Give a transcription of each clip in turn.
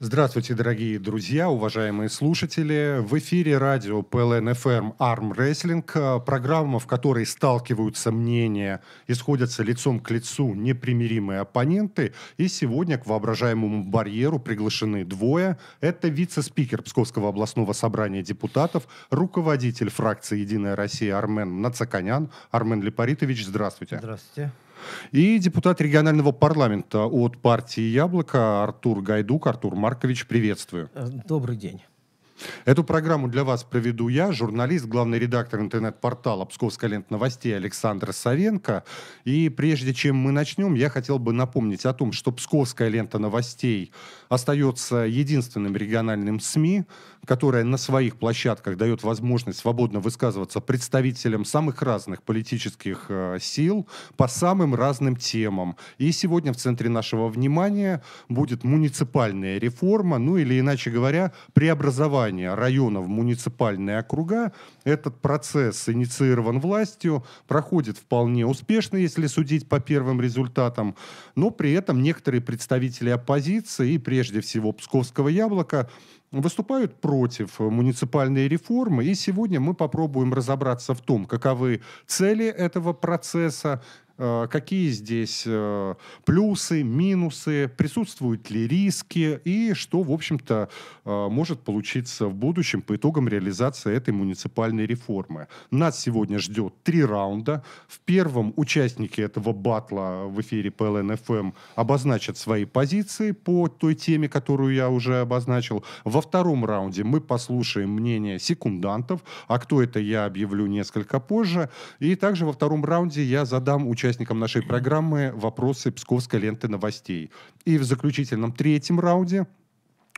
Здравствуйте, дорогие друзья, уважаемые слушатели. В эфире радио ПЛНФМ Arm Wrestling, э, программа, в которой сталкиваются мнения и сходятся лицом к лицу непримиримые оппоненты. И сегодня к воображаемому барьеру приглашены двое. Это вице-спикер Псковского областного собрания депутатов, руководитель фракции «Единая Россия» Армен Нацаканян. Армен Лепаритович, здравствуйте. Здравствуйте. И депутат регионального парламента от партии «Яблоко» Артур Гайдук. Артур Маркович, приветствую. Э, добрый день. Эту программу для вас проведу я, журналист, главный редактор интернет-портала «Псковская лента новостей» Александр Савенко. И прежде чем мы начнем, я хотел бы напомнить о том, что «Псковская лента новостей» остается единственным региональным СМИ, которое на своих площадках дает возможность свободно высказываться представителям самых разных политических э, сил по самым разным темам. И сегодня в центре нашего внимания будет муниципальная реформа, ну или иначе говоря, преобразование районов в муниципальные округа. Этот процесс инициирован властью, проходит вполне успешно, если судить по первым результатам, но при этом некоторые представители оппозиции и при прежде всего псковского яблока, выступают против муниципальной реформы. И сегодня мы попробуем разобраться в том, каковы цели этого процесса, Э, какие здесь э, плюсы, минусы, присутствуют ли риски и что, в общем-то, э, может получиться в будущем по итогам реализации этой муниципальной реформы. Нас сегодня ждет три раунда. В первом участники этого батла в эфире ПЛН-ФМ обозначат свои позиции по той теме, которую я уже обозначил. Во втором раунде мы послушаем мнение секундантов, а кто это, я объявлю несколько позже. И также во втором раунде я задам участникам участникам нашей программы вопросы Псковской ленты новостей. И в заключительном третьем раунде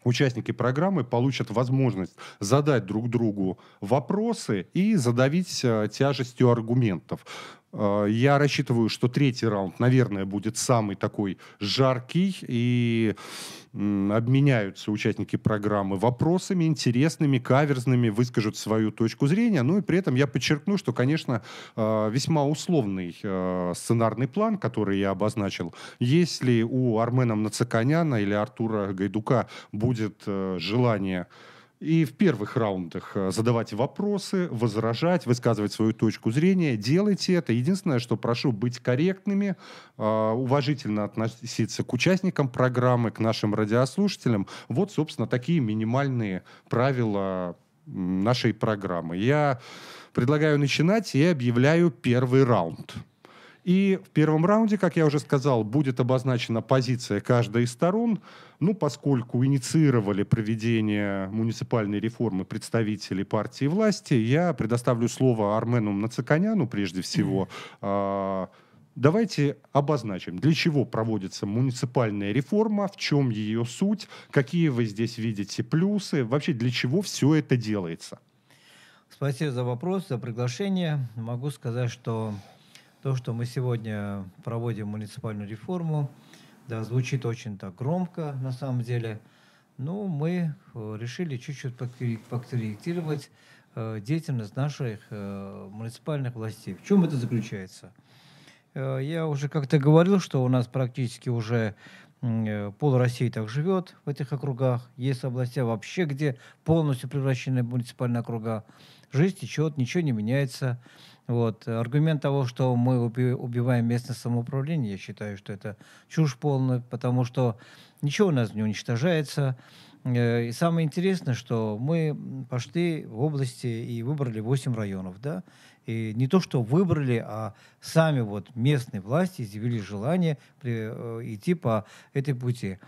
участники программы получат возможность задать друг другу вопросы и задавить э, тяжестью аргументов. Э, я рассчитываю, что третий раунд, наверное, будет самый такой жаркий, и обменяются участники программы вопросами интересными, каверзными, выскажут свою точку зрения. Ну и при этом я подчеркну, что, конечно, э, весьма условный э, сценарный план, который я обозначил. Если у Армена Мнацаканяна или Артура Гайдука будет желание и в первых раундах э, задавать вопросы, возражать, высказывать свою точку зрения. Делайте это. Единственное, что прошу быть корректными, э, уважительно относиться к участникам программы, к нашим радиослушателям. Вот, собственно, такие минимальные правила нашей программы. Я предлагаю начинать и объявляю первый раунд. И в первом раунде, как я уже сказал, будет обозначена позиция каждой из сторон. Ну, поскольку инициировали проведение муниципальной реформы представители партии власти, я предоставлю слово Армену Нацаканяну прежде всего. А, давайте обозначим, для чего проводится муниципальная реформа, в чем ее суть, какие вы здесь видите плюсы, вообще для чего все это делается. Спасибо за вопрос, за приглашение. Могу сказать, что то, что мы сегодня проводим муниципальную реформу, да, звучит очень так громко на самом деле, но ну, мы э, решили чуть-чуть подкорректировать э, деятельность наших э, муниципальных властей. В чем это заключается? Я уже как-то говорил, что у нас практически уже пол России так живет в этих округах. Есть области вообще, где полностью превращены в муниципальные округа жизнь течет, ничего не меняется. Вот. Аргумент того, что мы убиваем местное самоуправление, я считаю, что это чушь полная, потому что ничего у нас не уничтожается. Э, и самое интересное, что мы пошли в области и выбрали 8 районов, да, и не то, что выбрали, а сами вот местные власти изъявили желание при, э, идти по этой пути.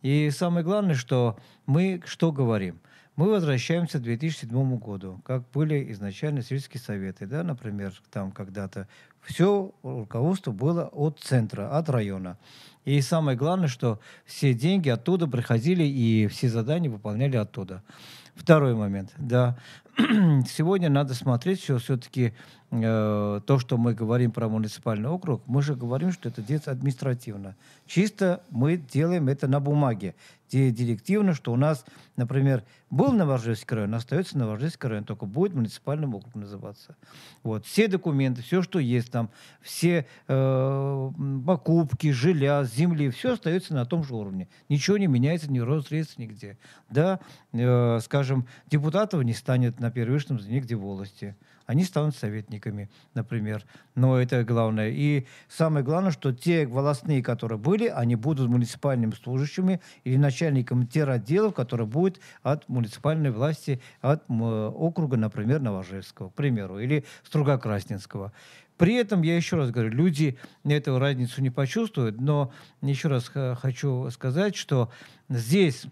И самое главное, что мы что говорим – мы возвращаемся к 2007 году, как были изначально сельские советы, да, например, там когда-то. Все руководство было от центра, от района. И самое главное, что все деньги оттуда приходили и все задания выполняли оттуда. Второй момент, да. Сегодня надо смотреть, что все-таки Э, то, что мы говорим про муниципальный округ, мы же говорим, что это делается административно. Чисто мы делаем это на бумаге, где директивно, что у нас, например, был Новорождественский район, остается Новорождественский район, только будет муниципальным округом называться. Вот. Все документы, все, что есть там, все э, покупки, жилья, земли, все остается на том же уровне. Ничего не меняется, ни Росреестр, нигде. Да, э, скажем, депутатов не станет на первичном звене, где волости они станут советниками, например. Но это главное. И самое главное, что те волостные, которые были, они будут муниципальными служащими или начальником тех отделов, которые будут от муниципальной власти, от округа, например, Новожевского, к примеру, или Струга-Красненского. При этом, я еще раз говорю, люди эту разницу не почувствуют, но еще раз э, хочу сказать, что здесь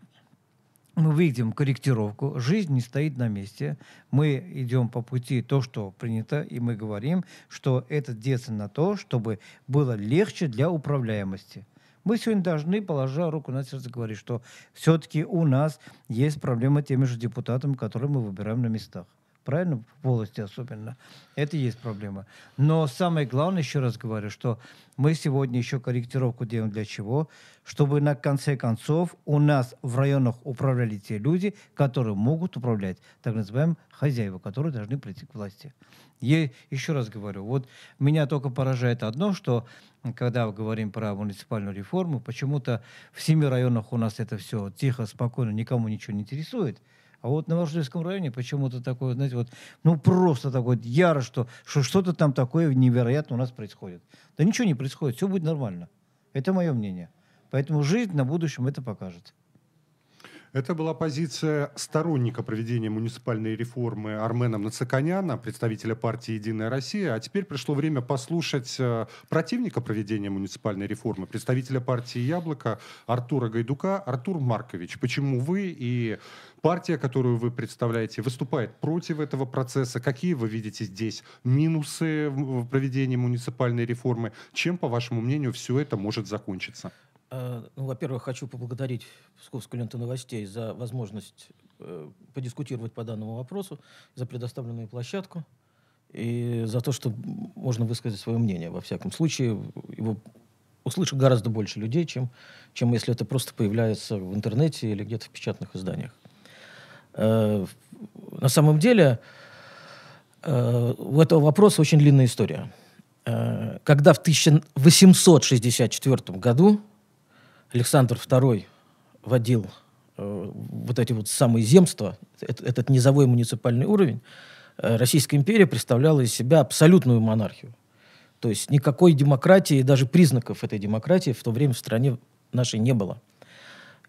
мы видим корректировку, жизнь не стоит на месте, мы идем по пути то, что принято, и мы говорим, что это детство на то, чтобы было легче для управляемости. Мы сегодня должны, положа руку на сердце, говорить, что все-таки у нас есть проблема теми же депутатами, которые мы выбираем на местах правильно, в волости особенно, это и есть проблема. Но самое главное, еще раз говорю, что мы сегодня еще корректировку делаем для чего? Чтобы на конце концов у нас в районах управляли те люди, которые могут управлять, так называемые хозяева, которые должны прийти к власти. я еще раз говорю, вот меня только поражает одно, что когда мы говорим про муниципальную реформу, почему-то в семи районах у нас это все тихо, спокойно, никому ничего не интересует. А вот на Ворошиловском районе почему-то такое, знаете, вот, ну просто такое яро, что, что что-то там такое невероятное у нас происходит. Да ничего не происходит, все будет нормально. Это мое мнение. Поэтому жизнь на будущем это покажет. Это была позиция сторонника проведения муниципальной реформы Армена Нацаканяна, представителя партии «Единая Россия». А теперь пришло время послушать э, противника проведения муниципальной реформы, представителя партии «Яблоко» Артура Гайдука. Артур Маркович, почему вы и Партия, которую вы представляете, выступает против этого процесса. Какие вы видите здесь минусы в проведении муниципальной реформы? Чем, по вашему мнению, все это может закончиться? Э, ну, во-первых, хочу поблагодарить Псковскую ленту новостей за возможность э, подискутировать по данному вопросу, за предоставленную площадку и за то, что можно высказать свое мнение. Во всяком случае, его услышат гораздо больше людей, чем, чем если это просто появляется в интернете или где-то в печатных изданиях. Э, на самом деле, э, у этого вопроса очень длинная история. Э, когда в 1864 году Александр II вводил вот эти вот самые земства, этот низовой муниципальный уровень, Российская империя представляла из себя абсолютную монархию. То есть никакой демократии, даже признаков этой демократии в то время в стране нашей не было.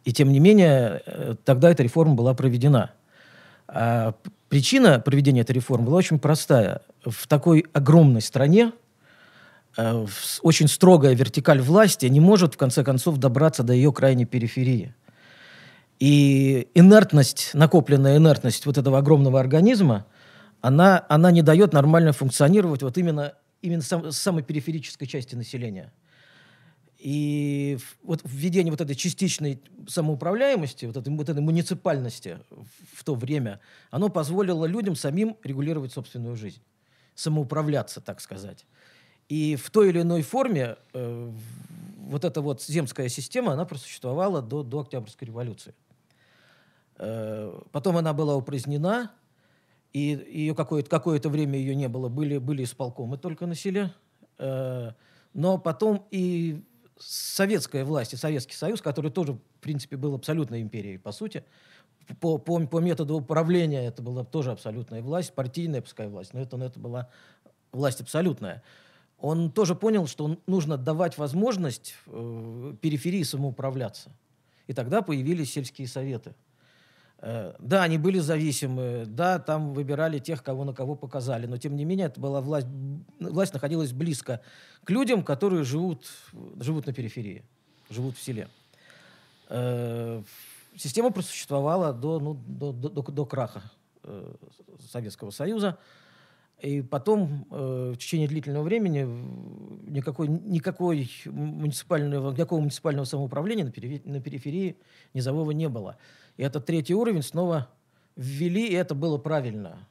И тем не менее, э, тогда эта реформа была проведена. А причина проведения этой реформы была очень простая. В такой огромной стране э, очень строгая вертикаль власти не может, в конце концов, добраться до ее крайней периферии. И инертность, накопленная инертность вот этого огромного организма, она, она не дает нормально функционировать вот именно, именно сам, самой периферической части населения. И вот введение вот этой частичной самоуправляемости, вот этой, вот этой муниципальности в то время, оно позволило людям самим регулировать собственную жизнь, самоуправляться, так сказать. И в той или иной форме э, вот эта вот земская система, она просуществовала до, до Октябрьской революции. Э, потом она была упразднена, и ее какое-то, какое-то время ее не было. Были, были исполкомы только на селе. Э, но потом и советская власть и Советский Союз, который тоже, в принципе, был абсолютной империей, по сути, по, по, по методу управления это была тоже абсолютная власть, партийная, пускай власть, но это, но это была власть абсолютная. Он тоже понял, что нужно давать возможность э, периферии самоуправляться. И тогда появились сельские советы – Э, да, они были зависимы, да, там выбирали тех, кого на кого показали, но тем не менее это была власть, власть находилась близко к людям, которые живут, живут на периферии, живут в селе. Э, система просуществовала до, ну, до, до, до краха э, Советского Союза. И потом, э, в течение длительного времени, никакой, никакой муниципального, никакого муниципального самоуправления на, периферии, на периферии низового не было. И этот третий уровень снова ввели, и это было правильно.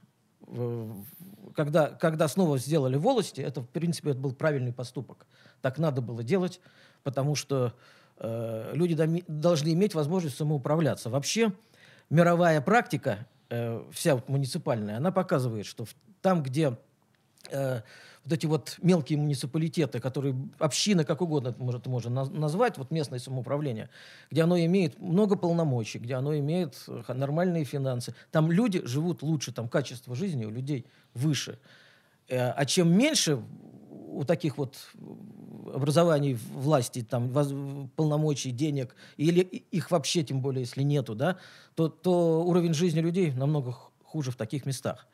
Когда, когда снова сделали волости, это, в принципе, это был правильный поступок. Так надо было делать, потому что э, люди должны иметь возможность самоуправляться. Вообще, мировая практика, э, вся муниципальная, она показывает, что в там, где э, вот эти вот мелкие муниципалитеты, которые община, как угодно может, можно назвать, вот местное самоуправление, где оно имеет много полномочий, где оно имеет э, нормальные финансы. Там люди живут лучше, там качество жизни у людей выше. Э, а чем меньше у таких вот образований власти, там, воз, полномочий, денег, или их вообще, тем более, если нету, да, то, то уровень жизни людей намного хуже в таких местах.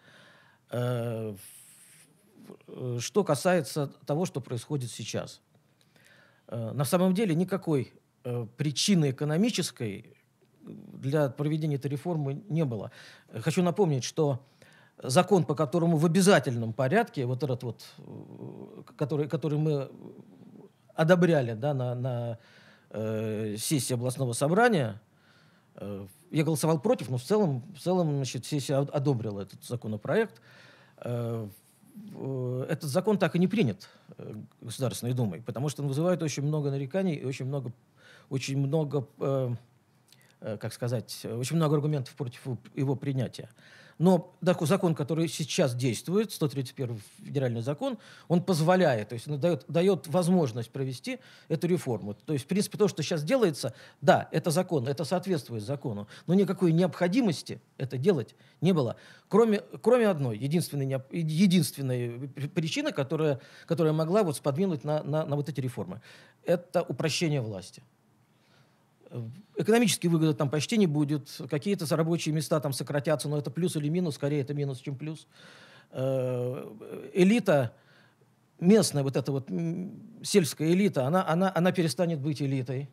Э, э, что касается того, что происходит сейчас. Э, на самом деле никакой причины экономической для проведения этой реформы не было. Хочу напомнить, что закон, по которому в обязательном порядке, вот этот вот, который, который мы одобряли да, на, на э, сессии областного собрания Э, я голосовал против, но в целом, в целом значит, сессия одобрила этот законопроект. Э, э, этот закон так и не принят Государственной Думой, потому что он вызывает очень много нареканий и очень много, очень много как сказать, очень много аргументов против его принятия. Но такой закон, который сейчас действует, 131 федеральный закон, он позволяет, то есть он дает, дает возможность провести эту реформу. То есть, в принципе, то, что сейчас делается, да, это закон, это соответствует закону, но никакой необходимости это делать не было. Кроме, кроме одной, единственной, единственной причины, которая, которая могла вот сподвинуть на, на, на вот эти реформы, это упрощение власти. Экономические выгоды там почти не будет. Какие-то рабочие места там сократятся, но это плюс или минус, скорее это минус, чем плюс. Э, элита, местная вот эта вот сельская элита, она, она, она перестанет быть элитой.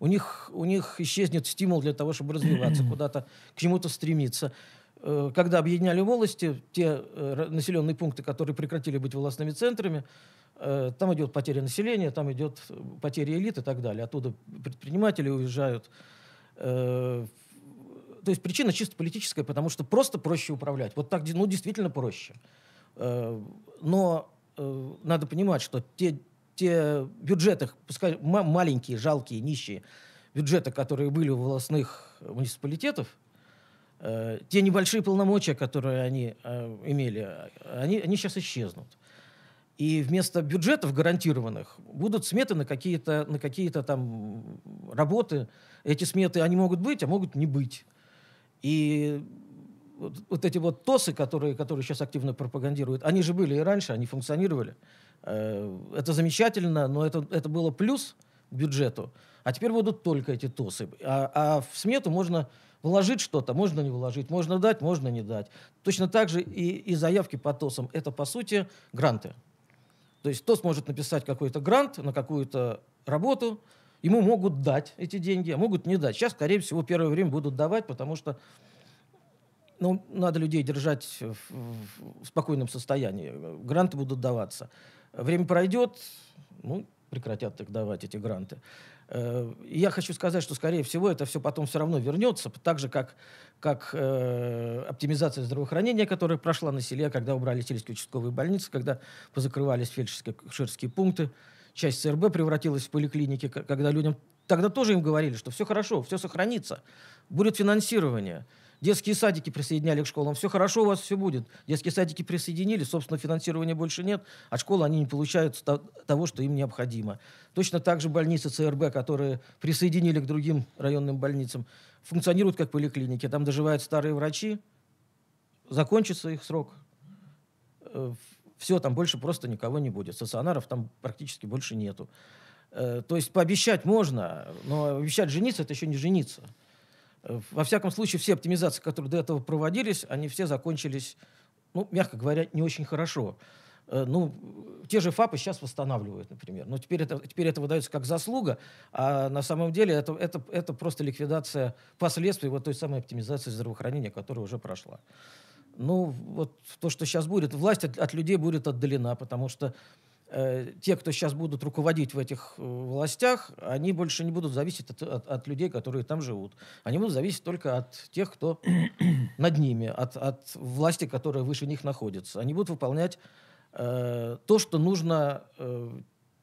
У них, у них исчезнет стимул для того, чтобы развиваться куда-то, к чему-то стремиться. Э, когда объединяли волости, те э, населенные пункты, которые прекратили быть властными центрами, Э, там идет потеря населения, там идет э, потеря элит и так далее. Оттуда предприниматели уезжают. Э, то есть причина чисто политическая, потому что просто проще управлять. Вот так, ну, действительно проще. Но надо понимать, что те, те бюджеты, пускай маленькие, жалкие, нищие бюджеты, которые были у властных муниципалитетов, те небольшие полномочия, которые они имели, они, они сейчас исчезнут. И вместо бюджетов гарантированных будут сметы на какие-то на какие-то там работы. Эти сметы, они могут быть, а могут не быть. И вот, вот эти вот ТОСы, которые, которые сейчас активно пропагандируют, они же были и раньше, они функционировали. Э, это замечательно, но это, это было плюс бюджету. А теперь будут только эти ТОСы. А, а в смету можно вложить что-то, можно не вложить, можно дать, можно не дать. Точно так же и, и заявки по ТОСам. Это, по сути, гранты. То есть кто сможет написать какой-то грант на какую-то работу, ему могут дать эти деньги, а могут не дать. Сейчас, скорее всего, первое время будут давать, потому что ну, надо людей держать в, в спокойном состоянии. Гранты будут даваться. Время пройдет, ну, прекратят так давать, эти гранты. Э, я хочу сказать, что, скорее всего, это все потом все равно вернется, так же, как, как э, оптимизация здравоохранения, которая прошла на селе, когда убрали сельские участковые больницы, когда позакрывались фельдшерские пункты, часть СРБ превратилась в поликлиники, когда людям... Тогда тоже им говорили, что все хорошо, все сохранится, будет финансирование – Детские садики присоединяли к школам. Все хорошо, у вас все будет. Детские садики присоединили, собственно, финансирования больше нет. а школы они не получают того, что им необходимо. Точно так же больницы ЦРБ, которые присоединили к другим районным больницам, функционируют как поликлиники. Там доживают старые врачи, закончится их срок. Э, все, там больше просто никого не будет. Стационаров там практически больше нету. Э, то есть пообещать можно, но обещать жениться – это еще не жениться. Во всяком случае, все оптимизации, которые до этого проводились, они все закончились, ну, мягко говоря, не очень хорошо. Э, ну, те же ФАПы сейчас восстанавливают, например. Но теперь это, теперь это выдается как заслуга, а на самом деле это, это, это просто ликвидация последствий вот той самой оптимизации здравоохранения, которая уже прошла. Ну, вот то, что сейчас будет, власть от, от людей будет отдалена, потому что Э, те, кто сейчас будут руководить в этих э, властях, они больше не будут зависеть от, от, от людей, которые там живут. Они будут зависеть только от тех, кто над ними, от, от власти, которая выше них находится. Они будут выполнять э, то, что нужно э,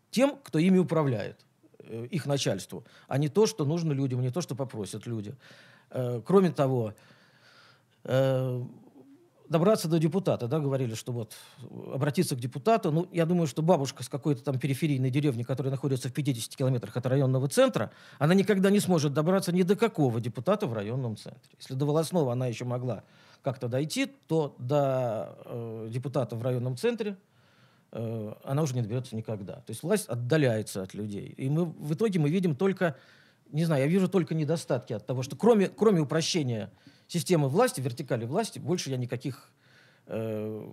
тем, кто ими управляет, э, их начальству, а не то, что нужно людям, не то, что попросят люди. Э, кроме того, э, добраться до депутата, да, говорили, что вот обратиться к депутату. Ну, я думаю, что бабушка с какой-то там периферийной деревни, которая находится в 50 километрах от районного центра, она никогда не сможет добраться ни до какого депутата в районном центре. Если до волосного она еще могла как-то дойти, то до э, депутата в районном центре э, она уже не доберется никогда. То есть власть отдаляется от людей. И мы в итоге мы видим только, не знаю, я вижу только недостатки от того, что кроме, кроме упрощения системы власти, вертикали власти, больше я никаких э,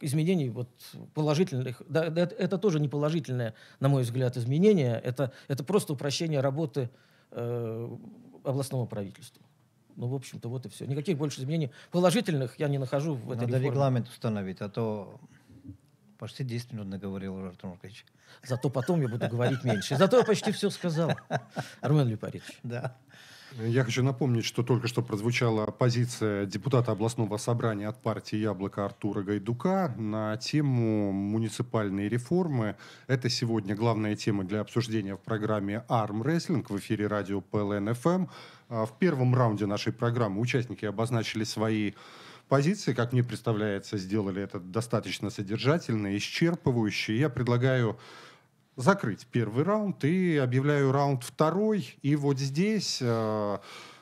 изменений вот, положительных. Да, это, это тоже не положительное, на мой взгляд, изменение. Это, это просто упрощение работы э, областного правительства. Ну, в общем-то, вот и все. Никаких больше изменений положительных я не нахожу в этой Надо реформе. регламент установить, а то почти 10 минут наговорил уже Артур Маркович. Зато потом я буду говорить меньше. Зато я почти все сказал, Армен Лепаревич. Да. Я хочу напомнить, что только что прозвучала позиция депутата областного собрания от партии «Яблоко» Артура Гайдука на тему муниципальной реформы. Это сегодня главная тема для обсуждения в программе «Арм Рестлинг» в эфире радио ПЛН-ФМ. Эм». А в первом раунде нашей программы участники обозначили свои позиции, как мне представляется, сделали это достаточно содержательно, и исчерпывающе. Я предлагаю закрыть первый раунд и объявляю раунд второй. И вот здесь э,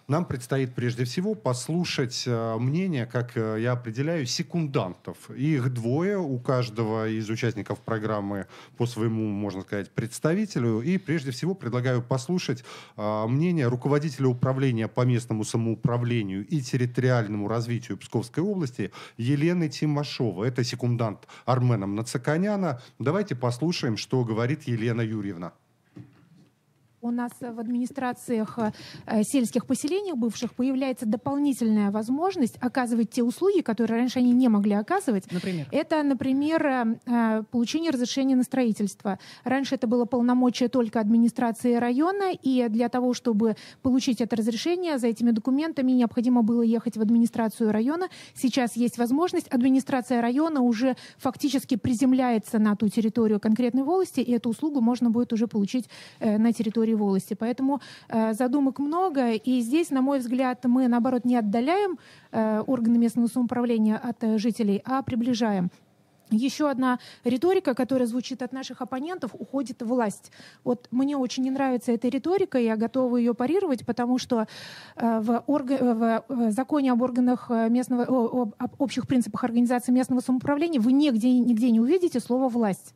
нам предстоит прежде всего послушать э, мнение, как э, я определяю, секундантов. Их двое у каждого из участников программы по своему, можно сказать, представителю. И прежде всего предлагаю послушать э, мнение руководителя управления по местному самоуправлению и территориальному развитию Псковской области Елены Тимошова. Это секундант Арменом Нацаканяна. Давайте послушаем, что говорит Елена Юрьевна у нас в администрациях э, сельских поселений бывших появляется дополнительная возможность оказывать те услуги, которые раньше они не могли оказывать. Например? Это, например, эм, э, получение разрешения на строительство. Раньше это было полномочия только администрации района, и для того, чтобы получить это разрешение, за этими документами необходимо было ехать в администрацию района. Сейчас есть возможность. Администрация района уже фактически приземляется на ту территорию конкретной волости, и эту услугу можно будет уже получить э, на территории свои волосы. Поэтому э, задумок много, и здесь, на мой взгляд, мы, наоборот, не отдаляем э, органы местного самоуправления от э, жителей, а приближаем. Еще одна риторика, которая звучит от наших оппонентов, уходит власть. Вот мне очень не нравится эта риторика, я готова ее парировать, потому что э, в, орга... Э, в э, законе об органах местного, об общих принципах организации местного самоуправления вы нигде, нигде не увидите слово «власть».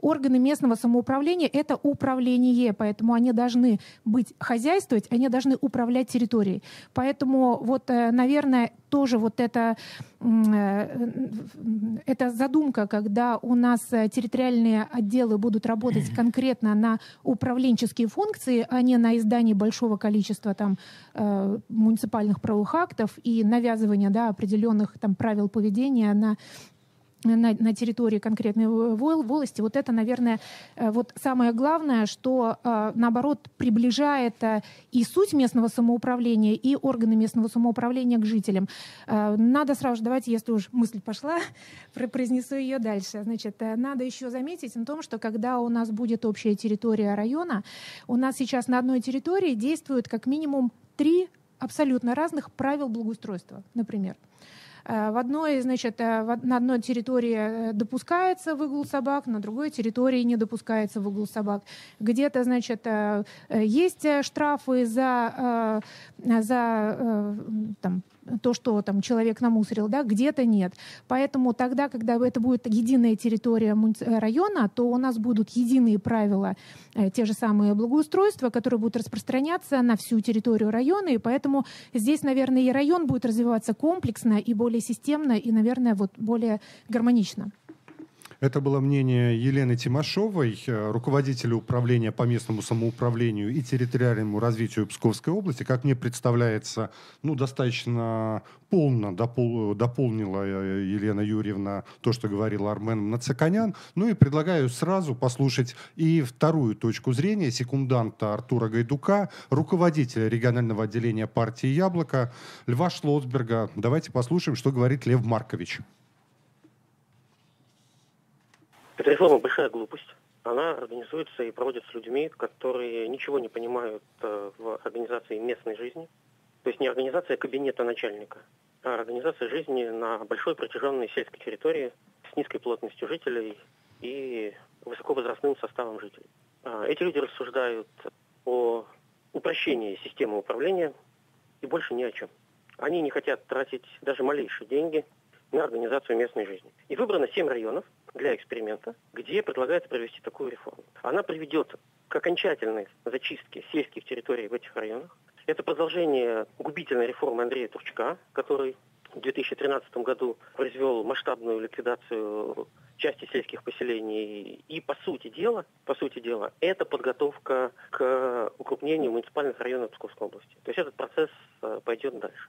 Органы местного самоуправления — это управление, поэтому они должны быть хозяйствовать, они должны управлять территорией. Поэтому вот, э, наверное, тоже вот это, э, э, эта задумка, когда у нас территориальные отделы будут работать конкретно на управленческие функции, а не на издание большого количества там муниципальных правовых актов и навязывание да, определенных там правил поведения на на, на территории конкретной волости. Вот это, наверное, э, вот самое главное, что, э, наоборот, приближает э, и суть местного самоуправления, и органы местного самоуправления к жителям. Надо сразу же, давайте, если уж мысль пошла, произнесу ее дальше. Значит, надо еще заметить на том, что когда у нас будет общая территория района, у нас сейчас на одной территории действуют как минимум три абсолютно разных правил благоустройства, например. Э, в одной, значит, э, на одной территории э, допускается выгул собак, на другой территории не допускается выгул собак. Где-то, значит, есть штрафы за, за там, то, что там человек намусорил, да, где-то нет. Поэтому тогда, когда это будет единая территория э, района, то у нас будут единые правила, э, те же самые благоустройства, которые будут распространяться на всю территорию района, и поэтому здесь, наверное, и район будет развиваться комплексно и более системно, и, наверное, вот более гармонично. Это было мнение Елены Тимошовой, э, руководителя управления по местному самоуправлению и территориальному развитию Псковской области. Как мне представляется, ну, достаточно полно допол- дополнила э, Елена Юрьевна то, что говорил Армен Нацаканян. Ну и предлагаю сразу послушать и вторую точку зрения секунданта Артура Гайдука, руководителя регионального отделения партии «Яблоко» Льва Шлотсберга. Давайте послушаем, что говорит Лев Маркович. реформа большая глупость. Она организуется и проводится людьми, которые ничего не понимают э, в организации местной жизни. То есть не организация кабинета начальника, а организация жизни на большой протяженной сельской территории с низкой плотностью жителей и высоковозрастным составом жителей. А, эти люди рассуждают о упрощении системы управления и больше ни о чем. Они не хотят тратить даже малейшие деньги на организацию местной жизни. И выбрано 7 районов – для эксперимента, где предлагается провести такую реформу. Она приведет к окончательной зачистке сельских территорий в этих районах. Это продолжение губительной реформы Андрея Турчка, который в 2013 году произвел масштабную ликвидацию части сельских поселений. И по сути дела, по сути дела, это подготовка к укрупнению муниципальных районов Псковской области. То есть этот процесс э, пойдет дальше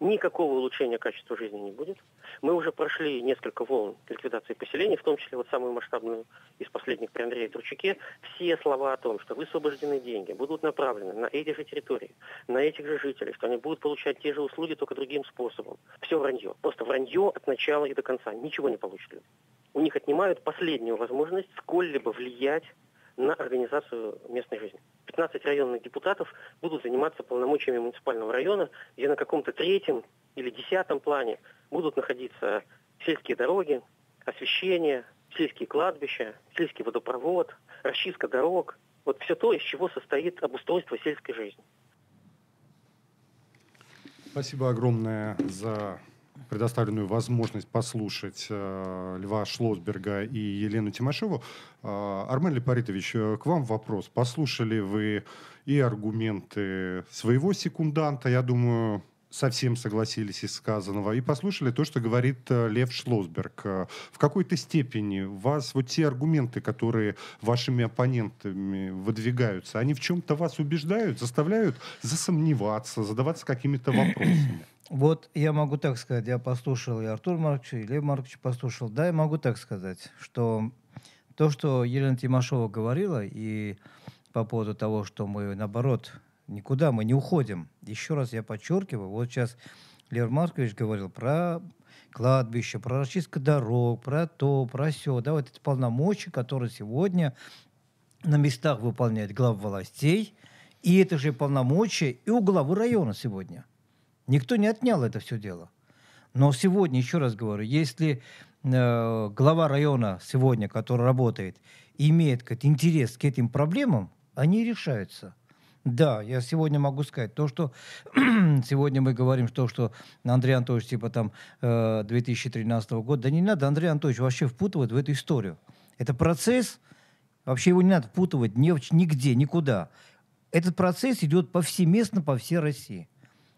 никакого улучшения качества жизни не будет. Мы уже прошли несколько волн ликвидации поселений, в том числе вот самую масштабную из последних при Андрее Турчаке. Все слова о том, что высвобождены деньги, будут направлены на эти же территории, на этих же жителей, что они будут получать те же услуги, только другим способом. Все вранье. Просто вранье от начала и до конца. Ничего не получат У них отнимают последнюю возможность сколь-либо влиять на организацию местной жизни. 15 районных депутатов будут заниматься полномочиями муниципального района, где на каком-то третьем или десятом плане будут находиться сельские дороги, освещение, сельские кладбища, сельский водопровод, расчистка дорог. Вот все то, из чего состоит обустройство сельской жизни. Спасибо огромное за предоставленную возможность послушать э, Льва Шлосберга и Елену Тимошеву. Э, Армен Лепаритович, э, к вам вопрос. Послушали вы и аргументы своего секунданта, я думаю, совсем согласились из сказанного, и послушали то, что говорит э, Лев Шлосберг. Э, в какой-то степени вас вот те аргументы, которые вашими оппонентами выдвигаются, они в чем-то вас убеждают, заставляют засомневаться, задаваться какими-то вопросами? Вот я могу так сказать, я послушал и Артур Маркович, и Лев Маркович послушал. Да, я могу так сказать, что то, что Елена Тимошова говорила, и по поводу того, что мы, наоборот, никуда мы не уходим. Еще раз я подчеркиваю, вот сейчас Лев Маркович говорил про кладбище, про расчистку дорог, про то, про все. Да, вот это полномочия, которые сегодня на местах выполняет глав властей, и это же полномочия и у главы района сегодня – Никто не отнял это все дело. Но сегодня, еще раз говорю, если э, глава района сегодня, который работает, имеет какой-то интерес к этим проблемам, они решаются. Да, я сегодня могу сказать то, что сегодня мы говорим, что, что Андрей Анатольевич типа там э, 2013 года. Да не надо Андрей Анатольевич вообще впутывать в эту историю. Это процесс, вообще его не надо впутывать ни, нигде, никуда. Этот процесс идет повсеместно по всей России.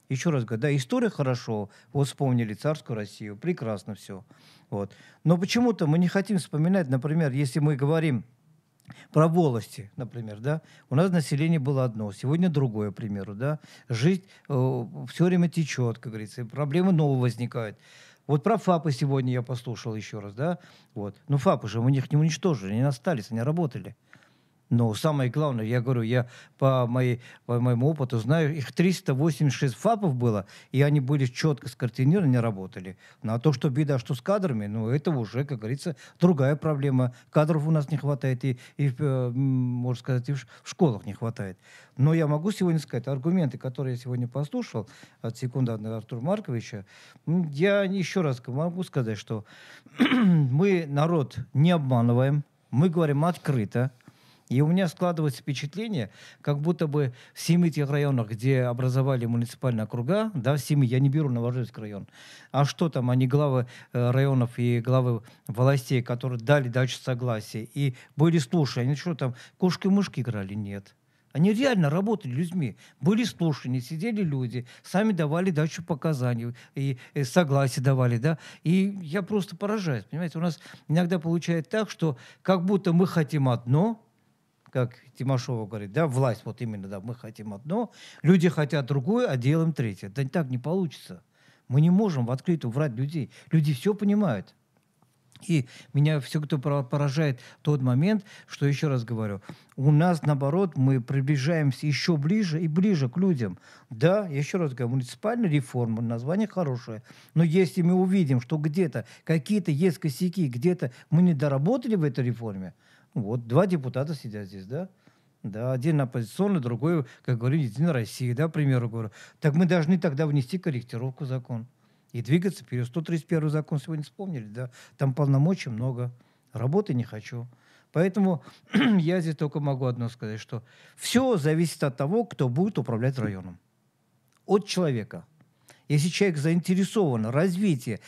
Еще раз говорю, да, история хорошо, вот вспомнили царскую Россию, прекрасно все. Вот. Но почему-то мы не хотим вспоминать, например, если мы говорим про волости, например, да, у нас население было одно, сегодня другое, к примеру, да, жизнь э, все время течет, как говорится, проблемы новые возникают. Вот про ФАПы сегодня я послушал еще раз, да, вот. Но ну, ФАПы же мы их не уничтожили, они остались, они работали. Но самое главное, я говорю, я по, моей, по моему опыту знаю, их 386 фапов было, и они были четко скоординированы, работали. На ну, то, что беда, что с кадрами, ну, это уже, как говорится, другая проблема. Кадров у нас не хватает, и, и э, можно сказать, и в школах не хватает. Но я могу сегодня сказать, аргументы, которые я сегодня послушал от секундантного Артура Марковича, я еще раз могу сказать, что мы народ не обманываем, мы говорим открыто, и у меня складывается впечатление, как будто бы в семи тех районах, где образовали муниципальные округа, да, в семи, я не беру Новожильский район, а что там, они главы э, районов и главы властей, которые дали дачу согласия и были слушай, они что там, кошки-мышки играли? Нет. Они реально работали людьми, были слушаны, сидели люди, сами давали дачу показаний и, и э, согласие давали, да. И я просто поражаюсь, понимаете, у нас иногда получается так, что как будто мы хотим одно, как Тимошова говорит, да, власть вот именно, да, мы хотим одно, люди хотят другое, а делаем третье. Да так не получится. Мы не можем в открытую врать людей. Люди все понимают. И меня все кто поражает тот момент, что еще раз говорю, у нас наоборот мы приближаемся еще ближе и ближе к людям. Да, еще раз говорю, муниципальная реформа, название хорошее, но если мы увидим, что где-то какие-то есть косяки, где-то мы не доработали в этой реформе, вот, два депутата сидят здесь, да? Да, один оппозиционный, другой, как говорю, Единая Россия, да, к примеру, говорю. Так мы должны тогда внести корректировку в закон и двигаться вперед. 131 закон сегодня вспомнили, да, там полномочий много, работы не хочу. Поэтому я здесь только могу одно сказать, что все зависит от того, кто будет управлять районом. От человека. Если человек заинтересован в развитии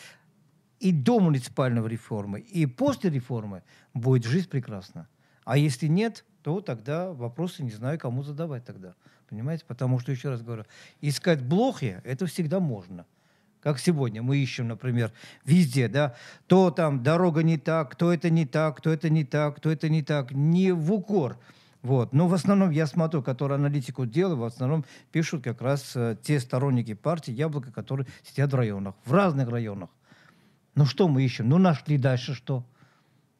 и до муниципальной реформы, и после реформы будет жизнь прекрасна. А если нет, то тогда вопросы не знаю, кому задавать тогда. Понимаете? Потому что, еще раз говорю, искать блохи – это всегда можно как сегодня мы ищем, например, везде, да, то там дорога не так, то это не так, то это не так, то это не так, не в укор. Вот. Но в основном я смотрю, которые аналитику делаю, в основном пишут как раз э, те сторонники партии «Яблоко», которые сидят в районах, в разных районах. Ну что мы ищем? Ну нашли дальше что?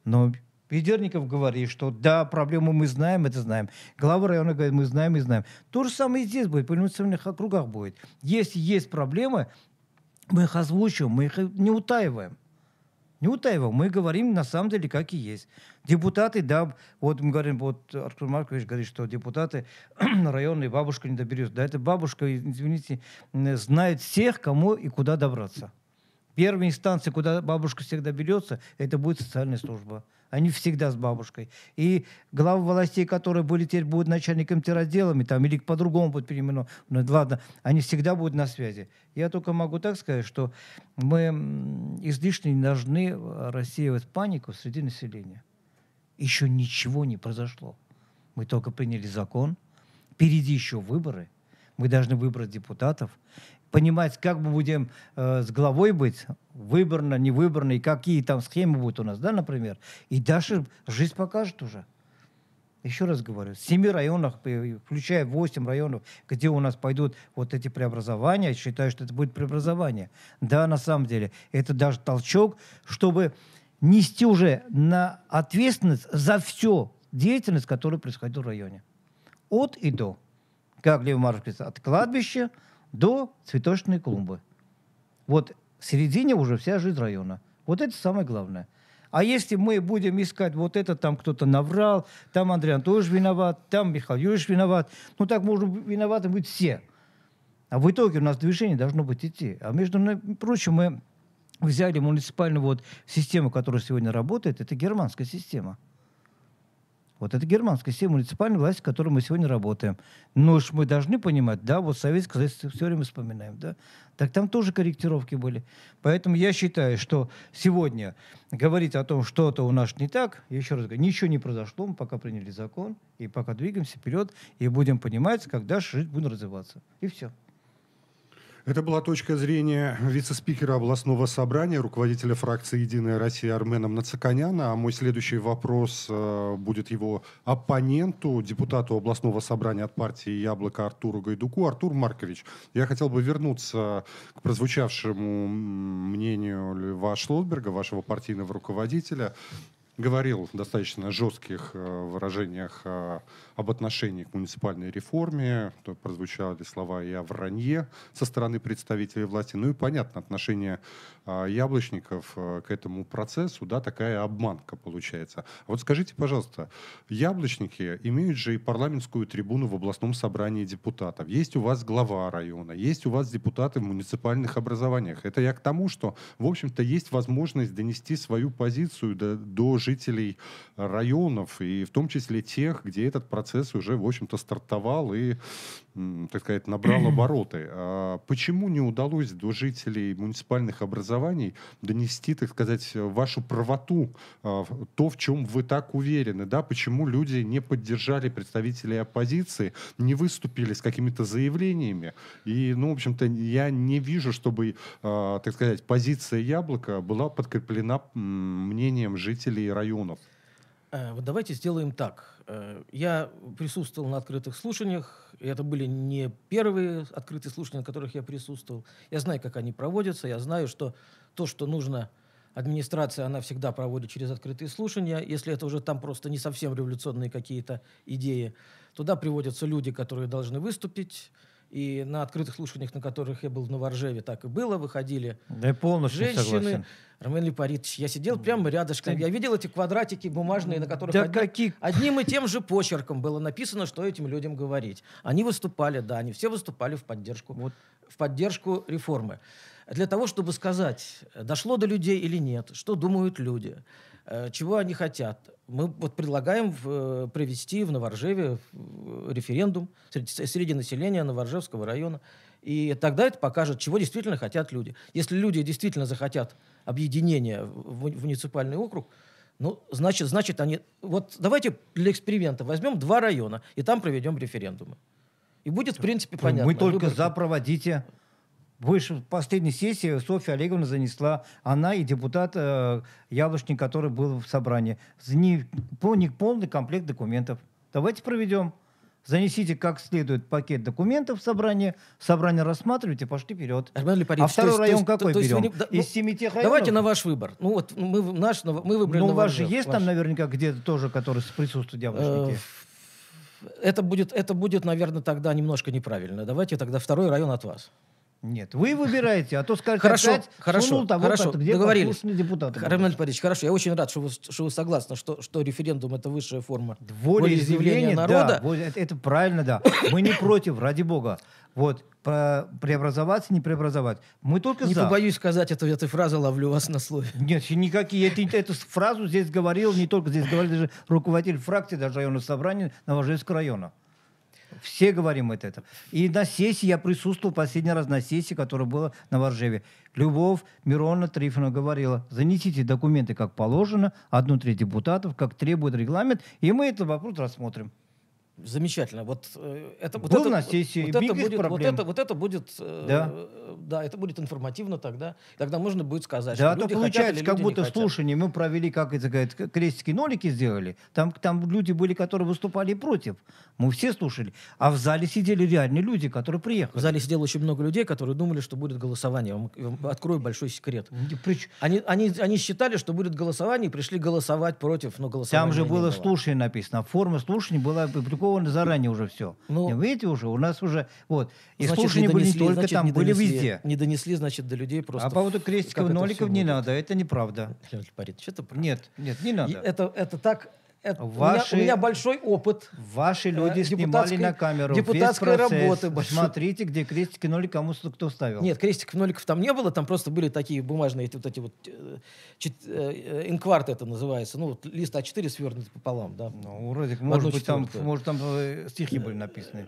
Но Ведерников говорит, что да, проблему мы знаем, это знаем. Глава района говорит, мы знаем и знаем. То же самое и здесь будет, по муниципальных округах будет. Если есть проблемы, мы их озвучиваем, мы их не утаиваем. Не утаиваем, мы говорим на самом деле, как и есть. Депутаты, да, вот мы говорим, вот Артур Маркович говорит, что депутаты районные, бабушка не доберется. Да, эта бабушка, извините, знает всех, кому и куда добраться. Первая инстанция, куда бабушка всегда берется, это будет социальная служба. Они всегда с бабушкой. И главы властей, которые были, теперь будут начальниками террорделами, там, или по-другому будет переименованы, ну, ладно, они всегда будут на связи. Я только могу так сказать, что мы излишне не должны э, рассеивать панику среди населения. Еще ничего не произошло. Мы только приняли закон, впереди еще выборы, мы должны выбрать депутатов понимать, как мы будем э, с главой быть, выборно, невыборно, и какие там схемы будут у нас, да, например. И дальше жизнь покажет уже. Еще раз говорю, в семи районах, э, включая 8 районов, где у нас пойдут вот эти преобразования, считаю, что это будет преобразование. Да, на самом деле, это даже толчок, чтобы нести уже на ответственность за всю деятельность, которая происходит в районе. От и до. Как Лев Марш говорит, от кладбища – до цветочной клумбы. Вот в середине уже вся жизнь района. Вот это самое главное. А если мы будем искать, вот это там кто-то наврал, там Андрей Анатольевич виноват, там Михаил Юрьевич виноват, ну так можно виноваты быть все. А в итоге у нас движение должно быть идти. А между прочим, мы взяли муниципальную вот систему, которая сегодня работает, это германская система – вот это германская система муниципальной власти, в которой мы сегодня работаем. Но уж мы должны понимать, да, вот советское все время вспоминаем, да, так там тоже корректировки были. Поэтому я считаю, что сегодня говорить о том, что-то у нас не так, я еще раз говорю, ничего не произошло, мы пока приняли закон, и пока двигаемся вперед, и будем понимать, когда дальше жизнь будет развиваться. И все. Это была точка зрения вице-спикера областного собрания, руководителя фракции «Единая Россия» Армена Нацаканяна. А мой следующий вопрос э, будет его оппоненту, депутату областного собрания от партии «Яблоко» Артуру Гайдуку. Артур Маркович, я хотел бы вернуться к прозвучавшему мнению Льва Шлотберга, вашего партийного руководителя, говорил в достаточно жестких э, выражениях э, об отношении к муниципальной реформе. То прозвучали слова и о вранье со стороны представителей власти. Ну и понятно, отношение э, яблочников к этому процессу, да, такая обманка получается. А вот скажите, пожалуйста, яблочники имеют же и парламентскую трибуну в областном собрании депутатов. Есть у вас глава района, есть у вас депутаты в муниципальных образованиях. Это я к тому, что, в общем-то, есть возможность донести свою позицию до, до жителей районов, и в том числе тех, где этот процесс уже, в общем-то, стартовал и так сказать, набрал обороты. А почему не удалось до жителей муниципальных образований донести, так сказать, вашу правоту, а, то, в чем вы так уверены, да? Почему люди не поддержали представителей оппозиции, не выступили с какими-то заявлениями? И, ну, в общем-то, я не вижу, чтобы, а, так сказать, позиция яблока была подкреплена мнением жителей районов. Э, вот давайте сделаем так. Э, я присутствовал на открытых слушаниях. И это были не первые открытые слушания, на которых я присутствовал. Я знаю, как они проводятся. Я знаю, что то, что нужно администрация, она всегда проводит через открытые слушания. Если это уже там просто не совсем революционные какие-то идеи, туда приводятся люди, которые должны выступить. И на открытых слушаниях, на которых я был в Новоржеве, так и было. Выходили да полностью женщины. Согласен. Ромен Лепаритович, я сидел прямо рядышком. Я видел эти квадратики бумажные, на которых да одни, какие... одним и тем же почерком было написано, что этим людям говорить. Они выступали, да, они все выступали в поддержку, вот. в поддержку реформы. Для того, чтобы сказать, дошло до людей или нет, что думают люди – Э, чего они хотят? Мы вот предлагаем в, э, провести в Новоржеве э, референдум среди, среди населения Новоржевского района. И тогда это покажет, чего действительно хотят люди. Если люди действительно захотят объединения в, в муниципальный округ, ну, значит, значит, они... Вот давайте для эксперимента возьмем два района, и там проведем референдумы. И будет, в принципе, понятно. Мы только выборки. за проводите Выше последней сессии Софья Олеговна занесла, она и депутат э, Яблочник, который был в собрании. Не, не полный комплект документов. Давайте проведем. Занесите как следует пакет документов в собрание, собрание рассматривайте, пошли вперед. а второй есть, район то, какой то, берем? То, Из ну, семи тех районов? Давайте на ваш выбор. Ну вот мы, наш, ну, мы выбрали. Ну у вас же есть ваш. там наверняка где-то тоже, который присутствует яблочники? Э, это будет, это будет, наверное, тогда немножко неправильно. Давайте тогда второй район от вас. Нет, вы выбираете, а то скажете, хорошо, опять хорошо, сунул того, хорошо, где договорились. депутат. Роман Борисович, хорошо, я очень рад, что вы, что вы согласны, что, что референдум это высшая форма волеизъявления народа. Да, это, это правильно, да. Мы не против, ради бога. Вот, преобразоваться, не преобразовать. Мы только не за. Не побоюсь сказать эту, эту фразу, ловлю вас на слове. Нет, никакие. Это, эту фразу здесь говорил, не только здесь говорил, даже руководитель фракции, даже районного собрания Новожильского района. Все говорим это, это. И на сессии я присутствовал последний раз на сессии, которая была на Варжеве. Любовь Мироновна Трифонова говорила, занесите документы как положено, одну треть депутатов, как требует регламент, и мы этот вопрос рассмотрим. Замечательно. Вот э, это вот это, на сессии вот это будет, проблем. вот это вот это будет э, да. Э, да, это будет информативно тогда. Тогда можно будет сказать, да, что а люди то получается, хотят, как будто слушание мы провели, как это говорят, крестики нолики сделали. Там там люди были, которые выступали против. Мы все слушали, а в зале сидели реальные люди, которые приехали. В зале сидело очень много людей, которые думали, что будет голосование. открою большой секрет. Ну, прич... Они они они считали, что будет голосование, и пришли голосовать против, но голосование. Там же было слушание написано. Форма слушания была упаковано заранее уже все. Ну, Видите уже, у нас уже вот. И значит, слушания не донесли, были не только значит, там, не были донесли, везде. Не донесли, значит, до людей просто. А по поводу крестиков ноликов не будет. надо, это неправда. Леонид Борисович, это правда. Нет, нет, не надо. И это, это так Ваши, э, у, меня, у меня большой опыт. Ваши э, люди снимали на камеру Депутатская работа. Смотрите, где крестики нолик, кому кто ставил. Нет, крестиков ноликов там не было, там просто были такие бумажные эти, вот эти вот э, чет, инкварт это называется, ну вот лист А4 свернут пополам, да. Ну, Уродик, может быть там, может там стихи были написаны.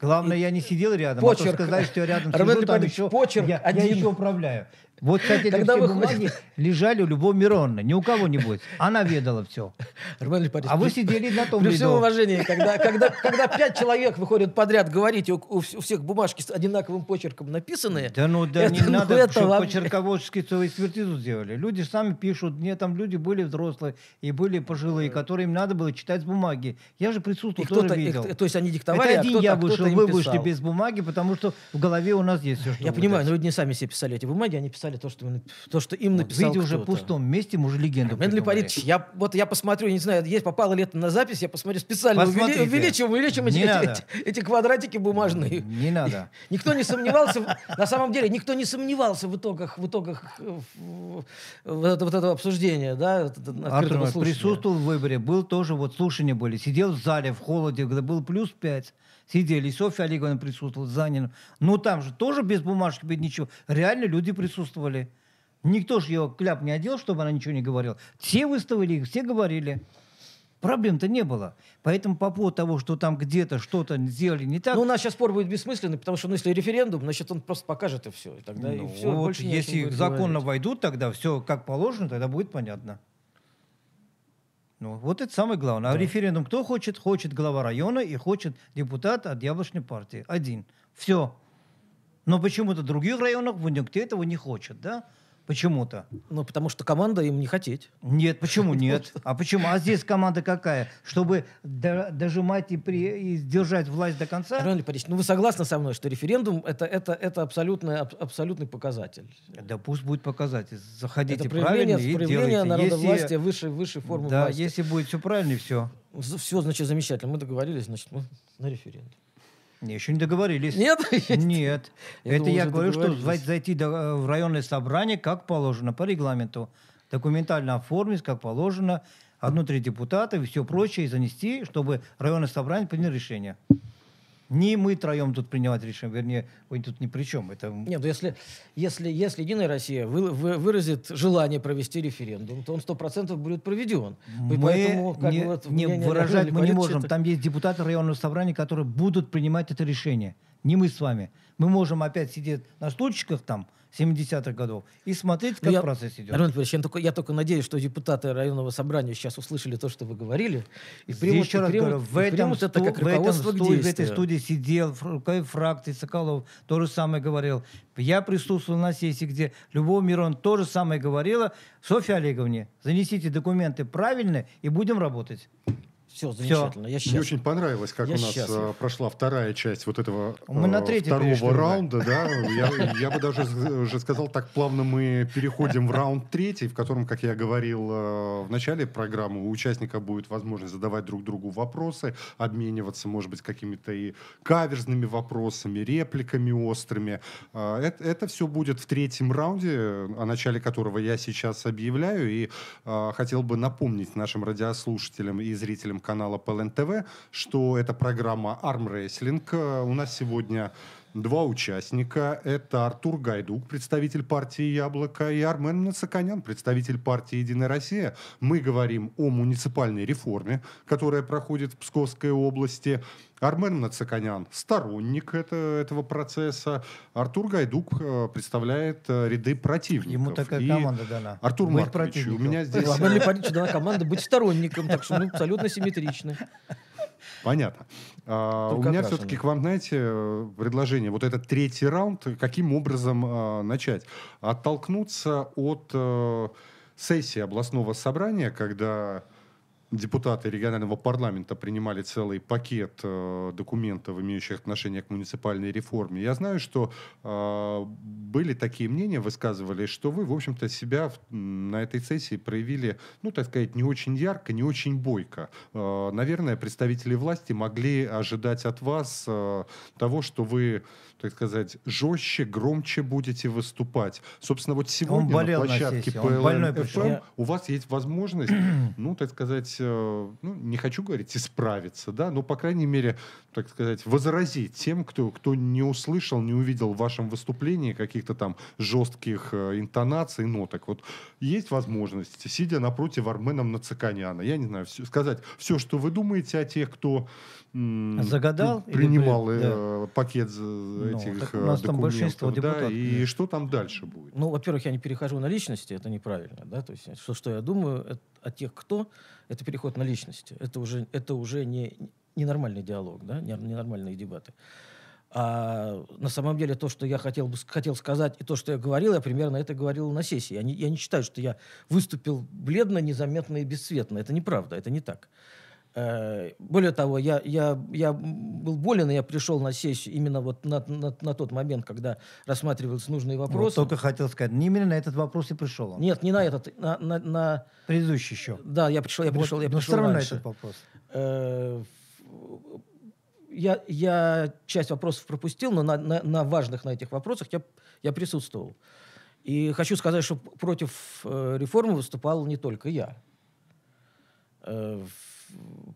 Главное, я не сидел рядом, почерк. а то сказать, что я рядом сижу, там еще, почерк я, один. я еще управляю. Вот, кстати, Когда эти все выходит... бумаги лежали у Любовь миронна, ни у кого не будет. Она ведала все. Роман Борисович, а вы сидели на том При ряду. всем уважении, когда, когда, когда пять человек выходят подряд говорить, у, у всех бумажки с одинаковым почерком написанные. Да ну, да это, не ну, надо, это чтобы вам... почерководческий целую экспертизу сделали. Люди сами пишут. Мне там люди были взрослые и были пожилые, э. которые им надо было читать с бумаги. Я же присутствовал, и тоже видел. И, то есть они диктовали, это а один а я вышел, вы вышли без бумаги, потому что в голове у нас есть все, что Я понимаю, но люди не сами себе писали эти бумаги, они писали написали то, что, мы, то, что им написал Видя уже в пустом месте, мы уже легенду а, Парич я, вот я посмотрю, не знаю, есть, попало это на запись, я посмотрю специально, увели, увеличим, увеличим эти, эти, эти, эти квадратики бумажные. Не надо. никто не сомневался, на самом деле, никто не сомневался в итогах, в итогах вот, это, вот этого обсуждения, да, Артур, присутствовал в выборе, был тоже, вот слушания были, сидел в зале в холоде, когда был плюс 5, сидели. И Софья Олеговна присутствовала, Занина. Ну, там же тоже без бумажки, без ничего. Реально люди присутствовали. Никто же ее кляп не одел, чтобы она ничего не говорила. Все выставили их, все говорили. Проблем-то не было. Поэтому по поводу того, что там где-то что-то сделали не так... Ну, у нас сейчас спор будет бессмысленный, потому что, ну, если референдум, значит, он просто покажет и все. И тогда, ну, и все, вот, больше если законно говорить. войдут, тогда все как положено, тогда будет понятно. Ну, вот это самое главное. А да. А референдум кто хочет? Хочет глава района и хочет депутат от яблочной партии. Один. Все. Но почему-то в других районах Бундюкте этого не хочет, да? Почему-то. Ну, потому что команда им не хотеть. Нет, почему нет? А почему? А здесь команда какая? Чтобы дожимать и, при... и держать власть до конца? Роман Борисович, ну вы согласны со мной, что референдум это, это, это абсолютный, аб, абсолютный показатель? Да пусть будет показатель. Заходите это правильно и проявление народовластия если... высшей, высшей формы да, власти. если будет все правильно, и все. Все, значит, замечательно. Мы договорились, значит, мы на референдум. Еще не договорились. Нет? Нет. Это я говорю, что зайти э, в районное собрание как положено, по регламенту. Документально оформить, как положено, одну треть депутатов и все прочее, и занести, чтобы районное собрание принял решение не мы троем тут принимать решение, вернее, вы тут ни при чем. Это... Нет, ну если, если, если Единая Россия вы, вы, выразит желание провести референдум, то он сто процентов будет проведен. Мы поэтому, как не, вот, не выражать мы не можем. Там есть депутаты районного собрания, которые будут принимать это решение. Не мы с вами. Мы можем опять сидеть на стульчиках там, 70-х годов и смотреть, ну, как я, процесс идет. я только, я только надеюсь, что депутаты районного собрания сейчас услышали то, что вы говорили, и примут, Еще и примут, говорю, в этом, сту, это как в, этом студии, в этой студии сидел фракции Соколов, то же самое говорил. Я присутствовал на сессии, где Любовь Мирон то же самое говорила. Софья Олеговна, занесите документы правильно и будем работать. Все замечательно. Я Мне очень понравилось, как я у нас счастлив. Э, прошла вторая часть вот этого мы на э, второго раунда. Да? Я, я бы даже уже сказал, так плавно мы переходим в раунд третий, в котором, как я говорил э, в начале программы, у участника будет возможность задавать друг другу вопросы, обмениваться, может быть, какими-то и каверзными вопросами, репликами острыми. Это, это все будет в третьем раунде, о начале которого я сейчас объявляю. И хотел бы напомнить нашим радиослушателям и зрителям канала ПЛН ТВ, что это программа «Армрестлинг». Э, у нас сегодня Два участника – это Артур Гайдук, представитель партии «Яблоко», и Армен Нацаканян, представитель партии «Единая Россия». Мы говорим о муниципальной реформе, которая проходит в Псковской области. Армен Нацаканян – сторонник это, этого процесса. Артур Гайдук э, представляет э, ряды противников. Ему такая и команда дана. Артур быть Маркович, у меня здесь... Армен э, Лепаревич дана команда быть сторонником, так что мы абсолютно симметричны. Понятно. А, у меня все-таки к вам, знаете, предложение. Вот этот третий раунд, каким образом а, начать? Оттолкнуться от а, сессии областного собрания, когда депутаты регионального парламента принимали целый пакет э, документов, имеющих отношение к муниципальной реформе. Я знаю, что э, были такие мнения, высказывали, что вы, в общем-то, себя в, на этой сессии проявили, ну, так сказать, не очень ярко, не очень бойко. Э, наверное, представители власти могли ожидать от вас э, того, что вы так сказать, жестче, громче будете выступать. Собственно, вот сегодня он болел на площадке на PLN FM у вас есть возможность, ну, так сказать, э, ну, не хочу говорить исправиться, да, но, по крайней мере, так сказать, возразить тем, кто, кто не услышал, не увидел в вашем выступлении каких-то там жестких э, интонаций, ноток. Вот есть возможность, сидя напротив Армена Нациканяна, я не знаю, все, сказать все, что вы думаете о тех, кто загадал принимал или, э, пакет ну, этих ну, у нас там большинство да, депутатов. И да. что там дальше будет? Ну, во-первых, я не перехожу на личности, это неправильно, да, то есть что, что я думаю о тех, кто, это переход на личности, это уже это уже не ненормальный диалог, да, ненормальные дебаты. А на самом деле то, что я хотел, бы, хотел сказать, и то, что я говорил, я примерно это говорил на сессии. Я не, я не считаю, что я выступил бледно, незаметно и бесцветно. Это неправда, это не так. Э, более того, я, я, я был болен, и я пришел на сессию именно вот на, на, на тот момент, когда рассматривались нужные вопросы. Вот только хотел сказать, не именно на этот вопрос и пришел он. Нет, не на этот, на... на, на... Предыдущий еще. Да, я пришел, я пришел, вот, я ну, пришел но все равно раньше. этот вопрос. Э, я, я часть вопросов пропустил, но на, на, на важных на этих вопросах я, я присутствовал. И хочу сказать, что против э, реформы выступал не только я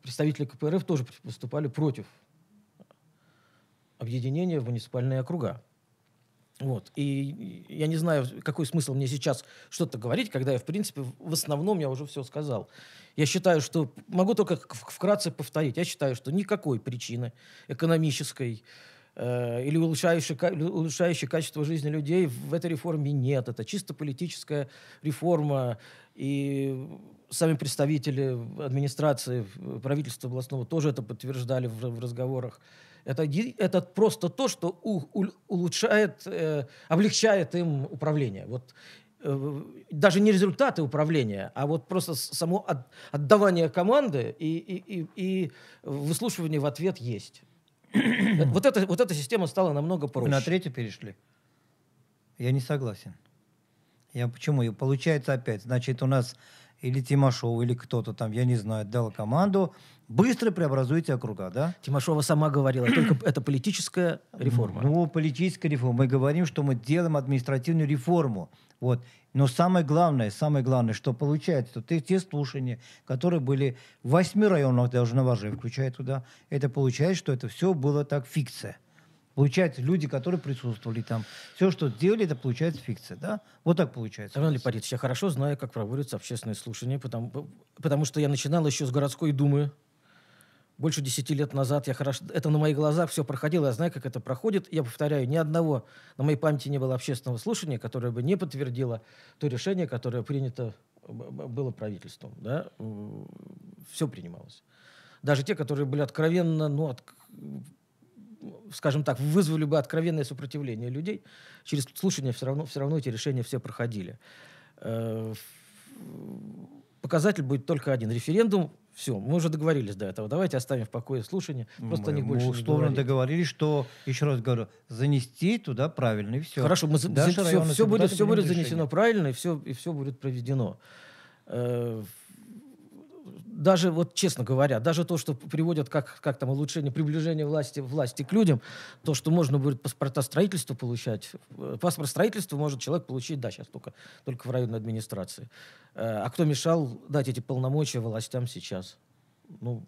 представители КПРФ тоже выступали против объединения в муниципальные округа. Вот. И я не знаю, какой смысл мне сейчас что-то говорить, когда я, в принципе, в основном я уже все сказал. Я считаю, что... Могу только вкратце повторить. Я считаю, что никакой причины экономической э, или улучшающей, улучшающей качество жизни людей в этой реформе нет. Это чисто политическая реформа. И сами представители администрации правительства областного тоже это подтверждали в, в разговорах. Это, это просто то, что у, у, улучшает, э, облегчает им управление. Вот э, даже не результаты управления, а вот просто само от, отдавание команды и, и, и, и выслушивание в ответ есть. Э, вот, это, вот эта система стала намного проще. На третью перешли? Я не согласен. Я почему? Получается опять, значит, у нас или Тимошов, или кто-то там, я не знаю, дал команду, быстро преобразуйте округа, да? Тимошова сама говорила, только это политическая реформа. Ну, политическая реформа. Мы говорим, что мы делаем административную реформу. Вот. Но самое главное, самое главное, что получается, что те, те слушания, которые были в восьми районах даже Новожи, включая туда, это получается, что это все было так фикция. Получается, люди, которые присутствовали там, все, что делали, это получается фикция, да? Вот так получается. Равно ли я хорошо знаю, как проводятся общественные слушания, потому, потому что я начинал еще с городской думы, больше десяти лет назад я хорошо... Это на моих глазах все проходило, я знаю, как это проходит. Я повторяю, ни одного на моей памяти не было общественного слушания, которое бы не подтвердило то решение, которое принято было правительством. Да? Все принималось. Даже те, которые были откровенно ну, от, скажем так, вызвали бы откровенное сопротивление людей. Через слушание все равно, все равно эти решения все проходили. Э, показатель будет только один. Референдум все, мы уже договорились до этого. Давайте оставим в покое слушание. Просто мы, о больше мы условно не договорились, что, еще раз говорю, занести туда правильно, и все. Хорошо, мы, за, все, все, будет, все будет занесено правильно, и все, и все будет проведено. Э, даже, вот честно говоря, даже то, что приводят как, как там улучшение, приближение власти, власти к людям, то, что можно будет паспорта строительства получать, э, паспорт строительства может человек получить, да, сейчас только, только в районной администрации. Э, а кто мешал дать эти полномочия властям сейчас? Ну,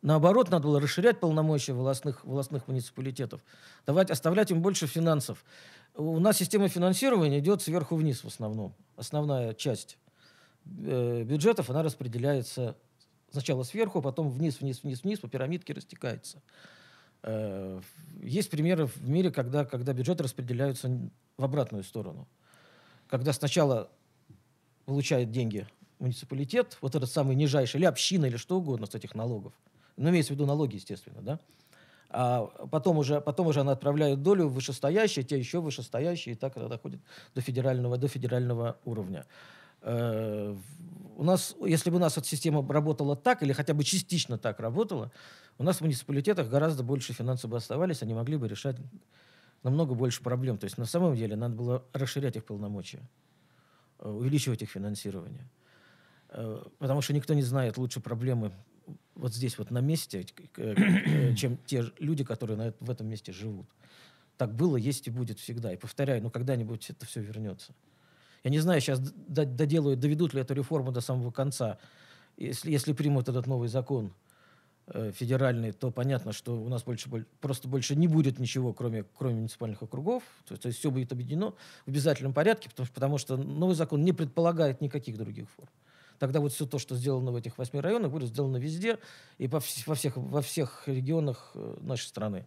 Наоборот, надо было расширять полномочия властных, властных муниципалитетов, давать, оставлять им больше финансов. У нас система финансирования идет сверху вниз в основном, основная часть. Э, бюджетов, она распределяется сначала сверху, потом вниз, вниз, вниз, вниз, по пирамидке растекается. Э, есть примеры в мире, когда, когда бюджеты распределяются в обратную сторону. Когда сначала получает деньги муниципалитет, вот этот самый нижайший, или община, или что угодно с этих налогов. Ну, имеется в виду налоги, естественно, да? А потом уже, потом уже она отправляет долю в вышестоящие, те еще вышестоящие, и так она доходит до федерального, до федерального уровня. Э, у нас, если бы у нас эта система работала так, или хотя бы частично так работала, у нас в муниципалитетах гораздо больше финансов бы оставались, они могли бы решать намного больше проблем. То есть на самом деле надо было расширять их полномочия, э, увеличивать их финансирование. Э, потому что никто не знает лучше проблемы вот здесь, вот на месте, чем те люди, которые на, в этом месте живут. Так было, есть и будет всегда. И повторяю, ну когда-нибудь это все вернется. Я не знаю, сейчас доделают, доведут ли эту реформу до самого конца. Если, если примут этот новый закон э, федеральный, то понятно, что у нас больше, просто больше не будет ничего, кроме, кроме муниципальных округов. То, то есть все будет объединено в обязательном порядке, потому, потому что новый закон не предполагает никаких других форм. Тогда вот все то, что сделано в этих восьми районах, будет сделано везде и во, во, всех, во всех регионах э, нашей страны.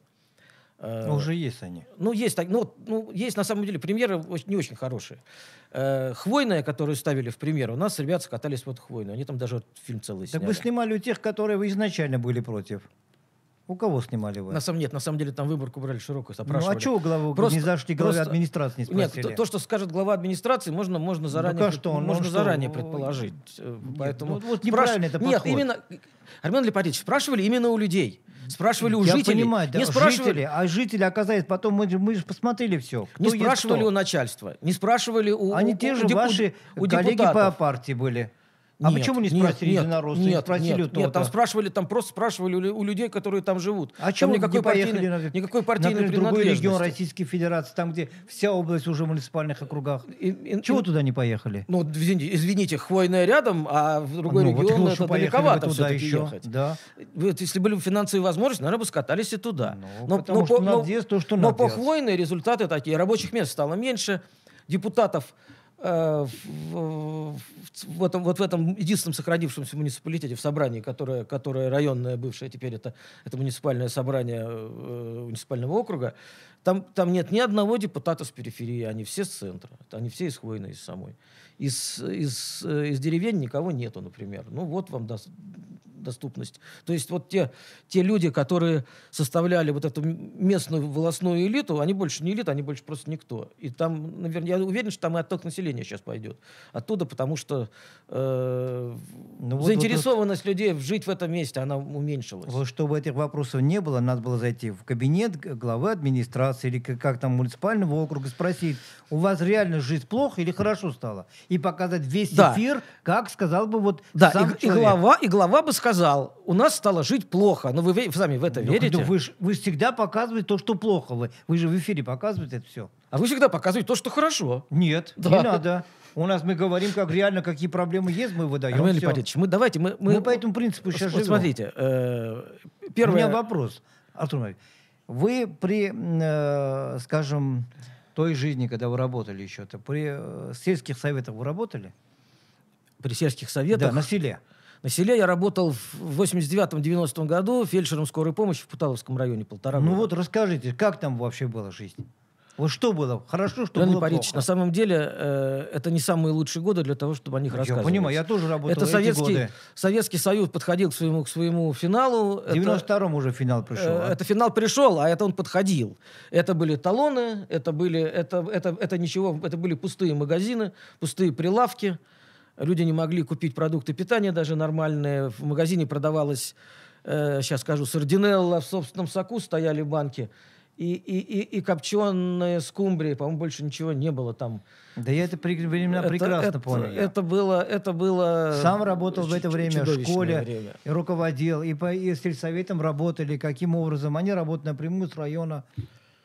Э, Но ну, уже есть они. Ну, есть, ну, ну, есть на самом деле премьеры не очень хорошие. Э, Хвойная, которую ставили в пример, у нас ребята катались вот хвойную. Они там даже фильм целый так сняли. Так вы снимали у тех, которые вы изначально были против. У кого снимали вы? На самом, нет, на самом деле там выборку брали широкую, запрашивали. Ну а чего главу просто, не зашли главы просто, администрации не спросили? Нет, то, то, что скажет глава администрации, можно, можно ну, заранее, а ну, что, можно он заранее что? предположить. Э, нет, ну, Поэтому ну, вот неправильно спраш... это подход. Нет, именно... Армен Лепарич, спрашивали именно у людей. Спрашивали у Я жителей. Понимаю, да, не спрашивали. Жители, а жители оказались, потом мы, мы же посмотрели все. Кто не спрашивали у начальства, не спрашивали у Они у, те же у, ваши у, у коллеги депутатов. по партии были. А нет, почему не спросили нет, единороссы? Нет, спросили нет, нет, там спрашивали, там просто спрашивали у людей, которые там живут. А чем никакой партийной, на, никакой партийной например, другой регион Российской Федерации, там, где вся область уже в муниципальных округах. И, и, Чего и, туда не поехали? Ну, извините, извините, Хвойная рядом, а в другой ну, регион вот это далековато туда еще. ехать. Да. Вот, если были бы финансовые возможности, наверное, бы скатались и туда. Ну, но, потому но, что но, надеюсь, то, что Но по Хвойной результаты такие. Рабочих мест стало меньше, депутатов э, в, в, в этом, вот в этом единственном сохранившемся муниципалитете, в собрании, которое, которое районное бывшее, теперь это, это муниципальное собрание э, э муниципального округа, там, там нет ни одного депутата с периферии, они все с центра, они все из Хвойной, из самой. Из, из, э, из деревень никого нету, например. Ну вот вам даст доступность. То есть вот те, те люди, которые составляли вот эту местную волосную элиту, они больше не элита, они больше просто никто. И там, наверное, я уверен, что там и отток населения сейчас пойдет. Оттуда, потому что э, ну, вот, заинтересованность вот, вот, людей жить в этом месте, она уменьшилась. Вот чтобы этих вопросов не было, надо было зайти в кабинет главы администрации или как, как там муниципального округа спросить, у вас реально жизнь плохо или хорошо стало? И показать весь да. эфир, как сказал бы вот да, сам и, человек. и глава, и глава бы сказал, сказал, у нас стало жить плохо. Но ну, вы сами в это ну, верите? вы, ж, вы всегда показываете то, что плохо. Вы, вы же в эфире показываете это все. А вы всегда показываете то, что хорошо. Нет, да. не надо. У нас мы говорим, как реально, какие проблемы есть, мы выдаем. Армен Леонидович, мы давайте... Мы, мы, мы по этому принципу сейчас вот живем. Смотрите, э, первое... У меня вопрос, Артур Марьевич. Вы при, э, скажем, той жизни, когда вы работали еще, то при э, сельских советах вы работали? При сельских советах? Да, на селе. На селе я работал в 89-90 году фельдшером скорой помощи в Путаловском районе полтора ну года. Ну вот расскажите, как там вообще была жизнь? Вот что было? Хорошо, что Леонид было Борисович, плохо. на самом деле э, это не самые лучшие годы для того, чтобы о них рассказывать. Я понимаю, я тоже работал это советский, годы. Советский Союз подходил к своему, к своему финалу. В 92-м уже финал пришел. Э, а? Это финал пришел, а это он подходил. Это были талоны, это, были, это, это, это, ничего, это были пустые магазины, пустые прилавки. Люди не могли купить продукты питания даже нормальные. В магазине продавалось, э, сейчас скажу, сардинелла в собственном соку стояли банки. И, и, и, и копченые скумбрии, по-моему, больше ничего не было там. Да я это при, времена это, прекрасно это, понял. Это, это было, это было. Сам работал в это время в школе, время. И руководил, и по и с сельсоветом работали. Каким образом? Они работали напрямую с района.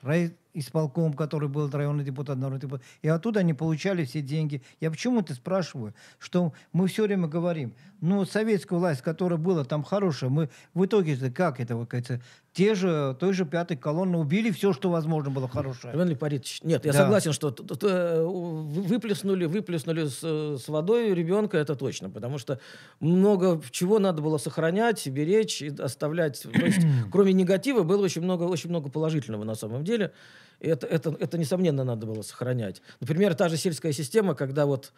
Рай исполком, который был районный депутат, народный депутат. И оттуда они получали все деньги. Я почему это спрашиваю? Что мы все время говорим, ну, советская власть, которая была там хорошая, мы в итоге, как это, вот, кажется, те же, той же пятой колонны убили все, что возможно было хорошее. Иван Липаритович, нет, я да. согласен, что э, выплеснули, выплеснули с, с водой ребенка, это точно, потому что много чего надо было сохранять, беречь и оставлять. То есть, кроме негатива, было очень много, очень много положительного на самом деле это, это, это, несомненно, надо было сохранять. Например, та же сельская система, когда вот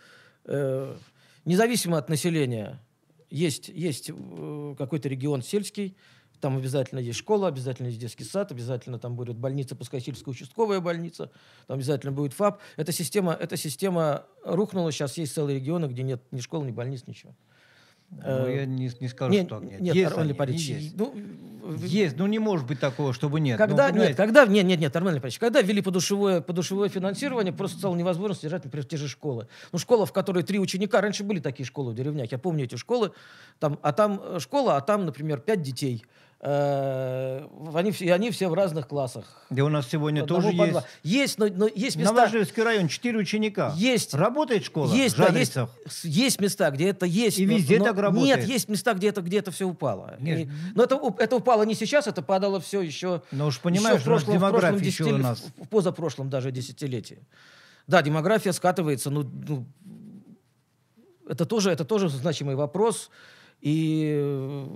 э, независимо от населения есть, есть э, какой-то регион сельский, там обязательно есть школа, обязательно есть детский сад, обязательно там будет больница, пускай сельская участковая больница, там обязательно будет ФАП. Эта система, эта система рухнула, сейчас есть целые регионы, где нет ни школы, ни больниц, ничего. Ну, э, я не, не скажу, нет, что нет. Нет, есть Армен Лепарич, есть. Ну, есть, ну не может быть такого, чтобы нет. Когда, ну, нет, когда, нет, нет, нет, Армен Лепарич, когда ввели подушевое, подушевое финансирование, просто стало невозможно содержать, например, те же школы. Ну, школа, в которой три ученика, раньше были такие школы в деревнях, я помню эти школы, там, а там э, школа, а там, например, пять детей – Э, они все, они все в разных классах. Да у нас сегодня Одного тоже есть. Есть, но, но есть места. Новожиловский район, 4 ученика. Есть. Работает школа? Есть, да, есть, есть места, где это есть. И но, везде но, так работает? Нет, есть места, где это, где это все упало. Нет. И, но это, это упало не сейчас, это падало все еще... Ну уж понимаешь, еще в прошлом, у нас в прошлом еще у нас. В позапрошлом даже десятилетии. Да, демография скатывается, ну, ну это тоже, это тоже значимый вопрос. И э,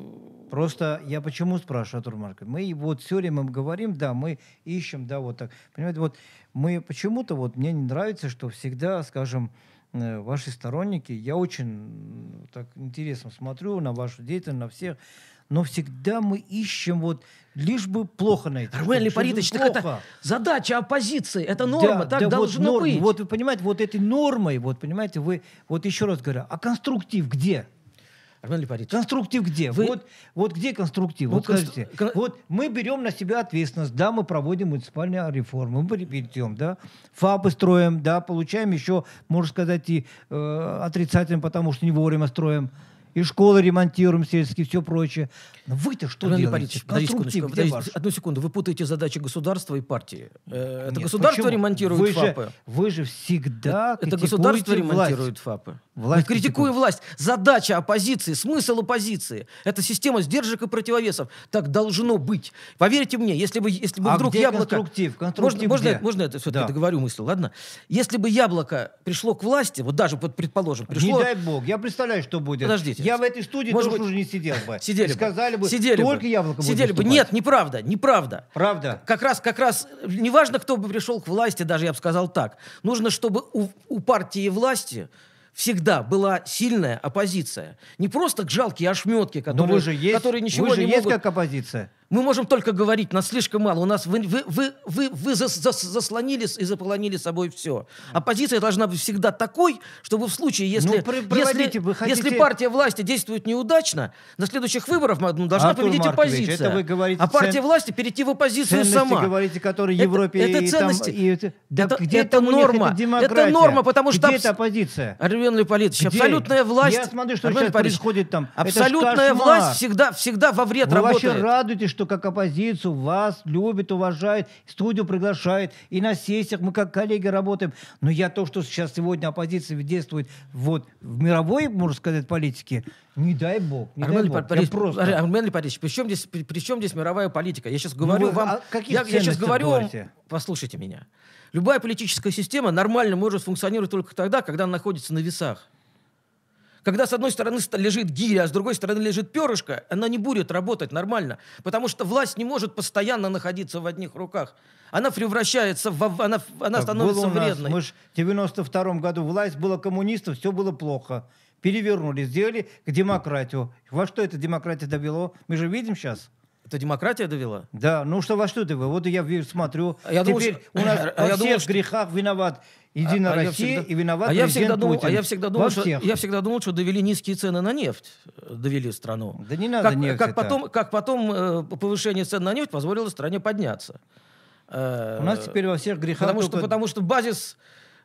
Просто я почему спрашиваю о турмаркет? Мы вот все время говорим, да, мы ищем, да, вот так. Понимаете, вот мы почему-то, вот мне не нравится, что всегда, скажем, э, ваши сторонники, я очень так интересно смотрю на вашу деятельность, на всех, но всегда мы ищем вот лишь бы плохо найти. Армен Лепаритович, так это задача оппозиции, это норма, да, так да, должно вот быть. Вот вы понимаете, вот этой нормой, вот понимаете, вы, вот еще раз говорю, а конструктив где? Армен Липарит, конструктив где? Вы... Вот, вот где конструктив? Вот, вот конструк... скажите, кон... вот мы берем на себя ответственность, да, мы проводим муниципальные реформы, мы идем, да, ФАПы строим, да, получаем еще, можно сказать, и э, отрицательно, потому что не вовремя строим и школы ремонтируем сельские, все прочее. Но вы-то что Роман делаете? Подождите, подождите, подождите, одну секунду. Вы путаете задачи государства и партии. Э, это Нет, государство почему? ремонтирует вы ФАПы. вы же всегда Это государство ремонтирует власть. ФАПы. Власть Мы критикуем власть. Задача оппозиции, смысл оппозиции. Это система сдержек и противовесов. Так должно быть. Поверьте мне, если бы, если бы а вдруг где яблоко... конструктив? конструктив можно, где? можно, можно это все-таки да. договорю мысль, ладно? Если бы яблоко пришло к власти, вот даже, предположим, пришло... Не дай бог, я представляю, что будет. Подождите сидели. Я в этой студии Может тоже уже не сидел бы. Сидели Сказали бы, сидели только бы. яблоко Сидели бы. Нет, неправда, неправда. Правда. Как раз, как раз, неважно, кто бы пришел к власти, даже я бы сказал так. Нужно, чтобы у, у партии власти всегда была сильная оппозиция. Не просто к жалкие ошметки, которые, Но вы же есть, которые ничего вы же не есть могут... как оппозиция. Мы можем только говорить, нас слишком мало. У нас вы, вы, вы, вы, вы зас, зас, заслонили и заполонили собой все. Оппозиция должна быть всегда такой, чтобы в случае, ну, если, ну, при, если, хотите... если партия власти действует неудачно, на следующих выборах должна Артур победить Маркович, оппозиция. Это вы говорите, а партия цен... власти перейти в оппозицию ценности, сама. говорите, которые Европе это, это и там... И, да это, где это норма. Это, это норма, потому что... Где это оппозиция? Армен Леполитович, абсолютная власть... Я смотрю, что Армен сейчас происходит там. Абсолютная власть всегда, всегда во вред вы работает. Вы вообще радуетесь, что что как оппозицию вас любит, уважает, студию приглашает, и на сессиях мы как коллеги работаем. Но я то, что сейчас сегодня оппозиция действует вот в мировой, можно сказать, политике, не дай бог. Не Армен, дай бог. Борис, просто... при здесь, при, при чем здесь мировая политика? Я сейчас ну говорю ну, вам... А я, я сейчас говорю вам... Послушайте меня. Любая политическая система нормально может функционировать только тогда, когда она находится на весах. Когда с одной стороны лежит гиря, а с другой стороны лежит перышко, она не будет работать нормально, потому что власть не может постоянно находиться в одних руках. Она превращается в... Она, она так становится нас. вредной. Мы же в 92 году власть была коммунистов, все было плохо. Перевернули, сделали к демократию. Во что эта демократия довела? Мы же видим сейчас. Это демократия довела? Да, ну что во что довела? Вот я смотрю, я теперь думал, у нас я во думал, всех что... грехах виноват Единая а, Россия а всегда, и виноват а я всегда думал, а Путин. А я всегда, думал, что, я всегда думал, что довели низкие цены на нефть, э, довели страну. Да не надо как, нефть. Как потом, как потом э, повышение цен на нефть позволило стране подняться. Э, У нас теперь во всех грехах потому только... что, потому что базис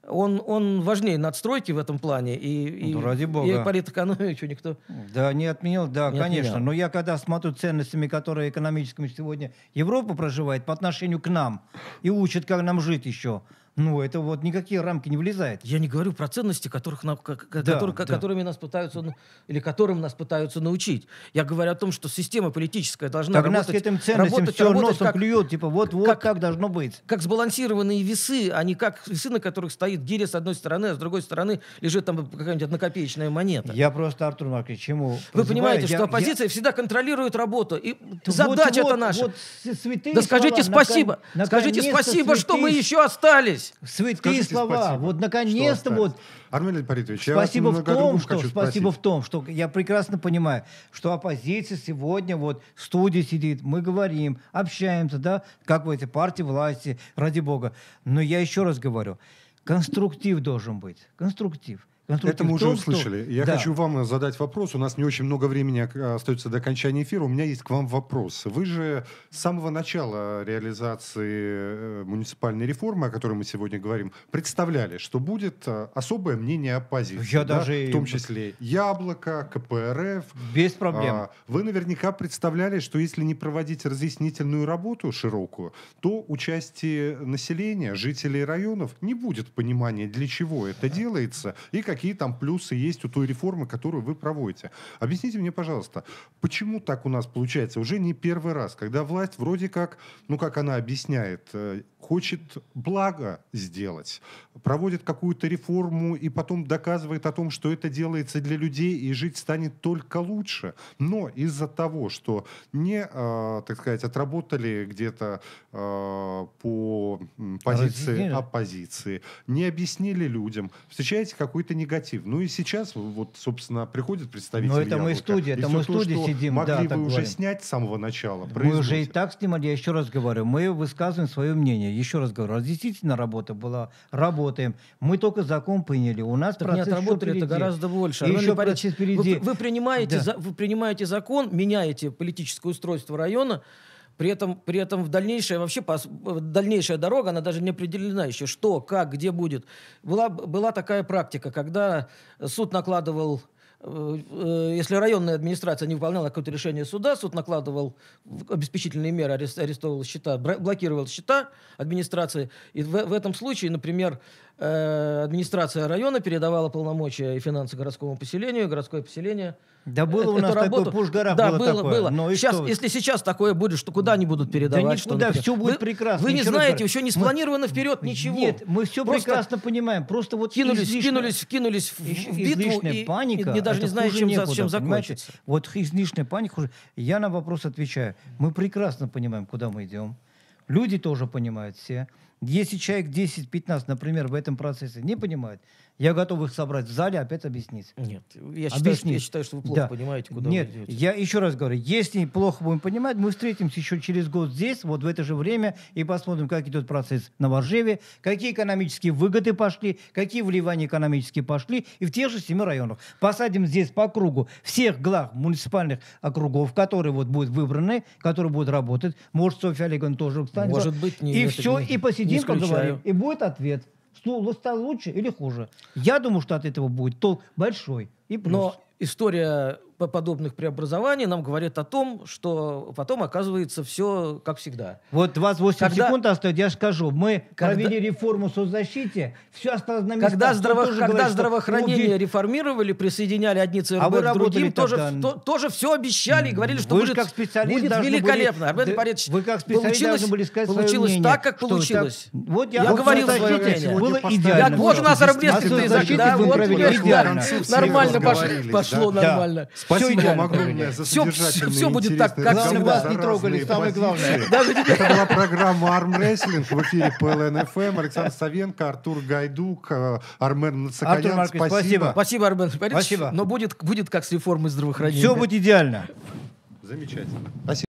он, он важнее надстройки в этом плане. И, и, ну, ради бога. И политэкономию еще никто... Да, не отменил, да, не конечно. Отменял. Но я когда смотрю ценностями, которые экономическими сегодня Европа проживает по отношению к нам и учит, как нам жить еще, ну, это вот никакие рамки не влезает. Я не говорю про ценности, которых нам, как, да, которые, да. которыми нас пытаются, или которым нас пытаются научить. Я говорю о том, что система политическая должна так работать... Так нас к этим ценностям работать, все работать носом как, клюет, типа вот-вот как, как должно быть. Как сбалансированные весы, а не как весы, на которых стоит гиря с одной стороны, а с другой стороны лежит там какая-нибудь однокопеечная монета. Я просто, Артур Маркович, чему Вы призываю? понимаете, я, что оппозиция я... всегда контролирует работу, и вот, задача вот, это наша. Вот, да скажите слова, спасибо, на, скажите на, спасибо, что мы еще остались здесь. Святые Скажите слова. Спасибо, вот наконец-то вот. Армен Леонидович, спасибо я в том, что спасибо в том, что я прекрасно понимаю, что оппозиция сегодня вот в студии сидит, мы говорим, общаемся, да, как вы эти партии власти, ради бога. Но я еще раз говорю, конструктив должен быть, конструктив. Это мы уже услышали. Я да. хочу вам задать вопрос. У нас не очень много времени остается до окончания эфира. У меня есть к вам вопрос. Вы же с самого начала реализации э, муниципальной реформы, о которой мы сегодня говорим, представляли, что будет э, особое мнение оппозиции. Я да? даже... В том числе Яблоко, КПРФ. Без проблем. А, вы наверняка представляли, что если не проводить разъяснительную работу широкую, то участие населения, жителей районов не будет понимания, для чего это делается и как какие там плюсы есть у той реформы, которую вы проводите. Объясните мне, пожалуйста, почему так у нас получается уже не первый раз, когда власть вроде как, ну как она объясняет, э, хочет благо сделать, проводит какую-то реформу и потом доказывает о том, что это делается для людей и жить станет только лучше. Но из-за того, что не, э, так сказать, отработали где-то э, по позиции оппозиции, не объяснили людям, встречаете какой-то не негатив. Ну и сейчас, вот, собственно, приходит представитель Ну это яблока, мы в студии, это мы в студии то, сидим. Могли да, вы так уже говорим. снять с самого начала. Мы уже и так снимали, я еще раз говорю, мы высказываем свое мнение. Еще раз говорю, действительно работа была, работаем. Мы только закон приняли, у нас так процесс не это гораздо больше. И еще процесс впереди. Вы, вы, принимаете, да. за, вы принимаете закон, меняете политическое устройство района, при этом, при этом в дальнейшее, вообще э, дальнейшая дорога, она даже не определена еще, что, как, где будет. Была, была такая практика, когда суд накладывал э, э, если районная администрация не выполняла какое-то решение суда, суд накладывал обеспечительные меры, арестовывал счета, блокировал счета администрации. И в, в этом случае, например, Э, администрация района передавала полномочия и финансы городскому поселению, и городское поселение. Да было э, у нас работу. такое, Пушгора да, было, было такое. Было. Но ну сейчас, что? если сейчас такое будет, что куда они будут передавать? Ну да никуда, все будет вы, прекрасно. Вы не знаете, раз. еще не спланировано мы, вперед ничего. Нет, мы все Просто прекрасно понимаем. Просто вот кинулись, излишне, кинулись, кинулись в, в битву и, паника, и, не даже не знаю, чем, некуда, чем закончится. Вот излишняя паника хуже. Я на вопрос отвечаю. Мы прекрасно понимаем, куда мы идем. Люди тоже понимают все. Если человек 10-15, например, в этом процессе не понимает, я готов их собрать в зале, опять объяснить. Нет, я считаю, объяснить. Что, я считаю, что вы плохо да. понимаете, куда Нет, вы идете. Я еще раз говорю, если плохо будем понимать, мы встретимся еще через год здесь, вот в это же время, и посмотрим, как идет процесс на Варжеве, какие экономические выгоды пошли, какие вливания экономические пошли, и в тех же семи районах. Посадим здесь по кругу всех глав муниципальных округов, которые вот будут выбраны, которые будут работать. Может, Софья Олеговна тоже встанет. Может быть, не, И все, не, и посидим, как поговорим, и будет ответ стало лучше или хуже. Я думаю, что от этого будет толк большой. И плюс. Но история подобных преобразований нам говорит о том, что потом оказывается все как всегда. Вот 28 когда, секунд остается, я скажу. Мы когда, провели реформу соцзащите, все осталось на местах. Когда, здраво, когда говорит, здравоохранение что... реформировали, присоединяли одни ЦРБ а к другим, тоже, то, тоже все обещали и говорили, что вы будет, как специалист будет великолепно. Были, Армен Борисович, вы как специалист получилось, должны были сказать получилось мнение, так, как получилось. Так, вот я, я говорил свое мнение. Было идеально. Вот у нас арбресты. А да, вот, да, нормально пошло, нормально. Спасибо все идеально. вам огромное за все, все, все будет так, как всегда. вас не трогали, самое главное. Даже Это была программа «Армрестлинг» в эфире ПЛНФМ. Александр Савенко, Артур Гайдук, э, Армен Нацаканян. спасибо. спасибо. Спасибо, Армен Спасибо. Но будет, будет как с реформой здравоохранения. Все будет идеально. Замечательно. Спасибо.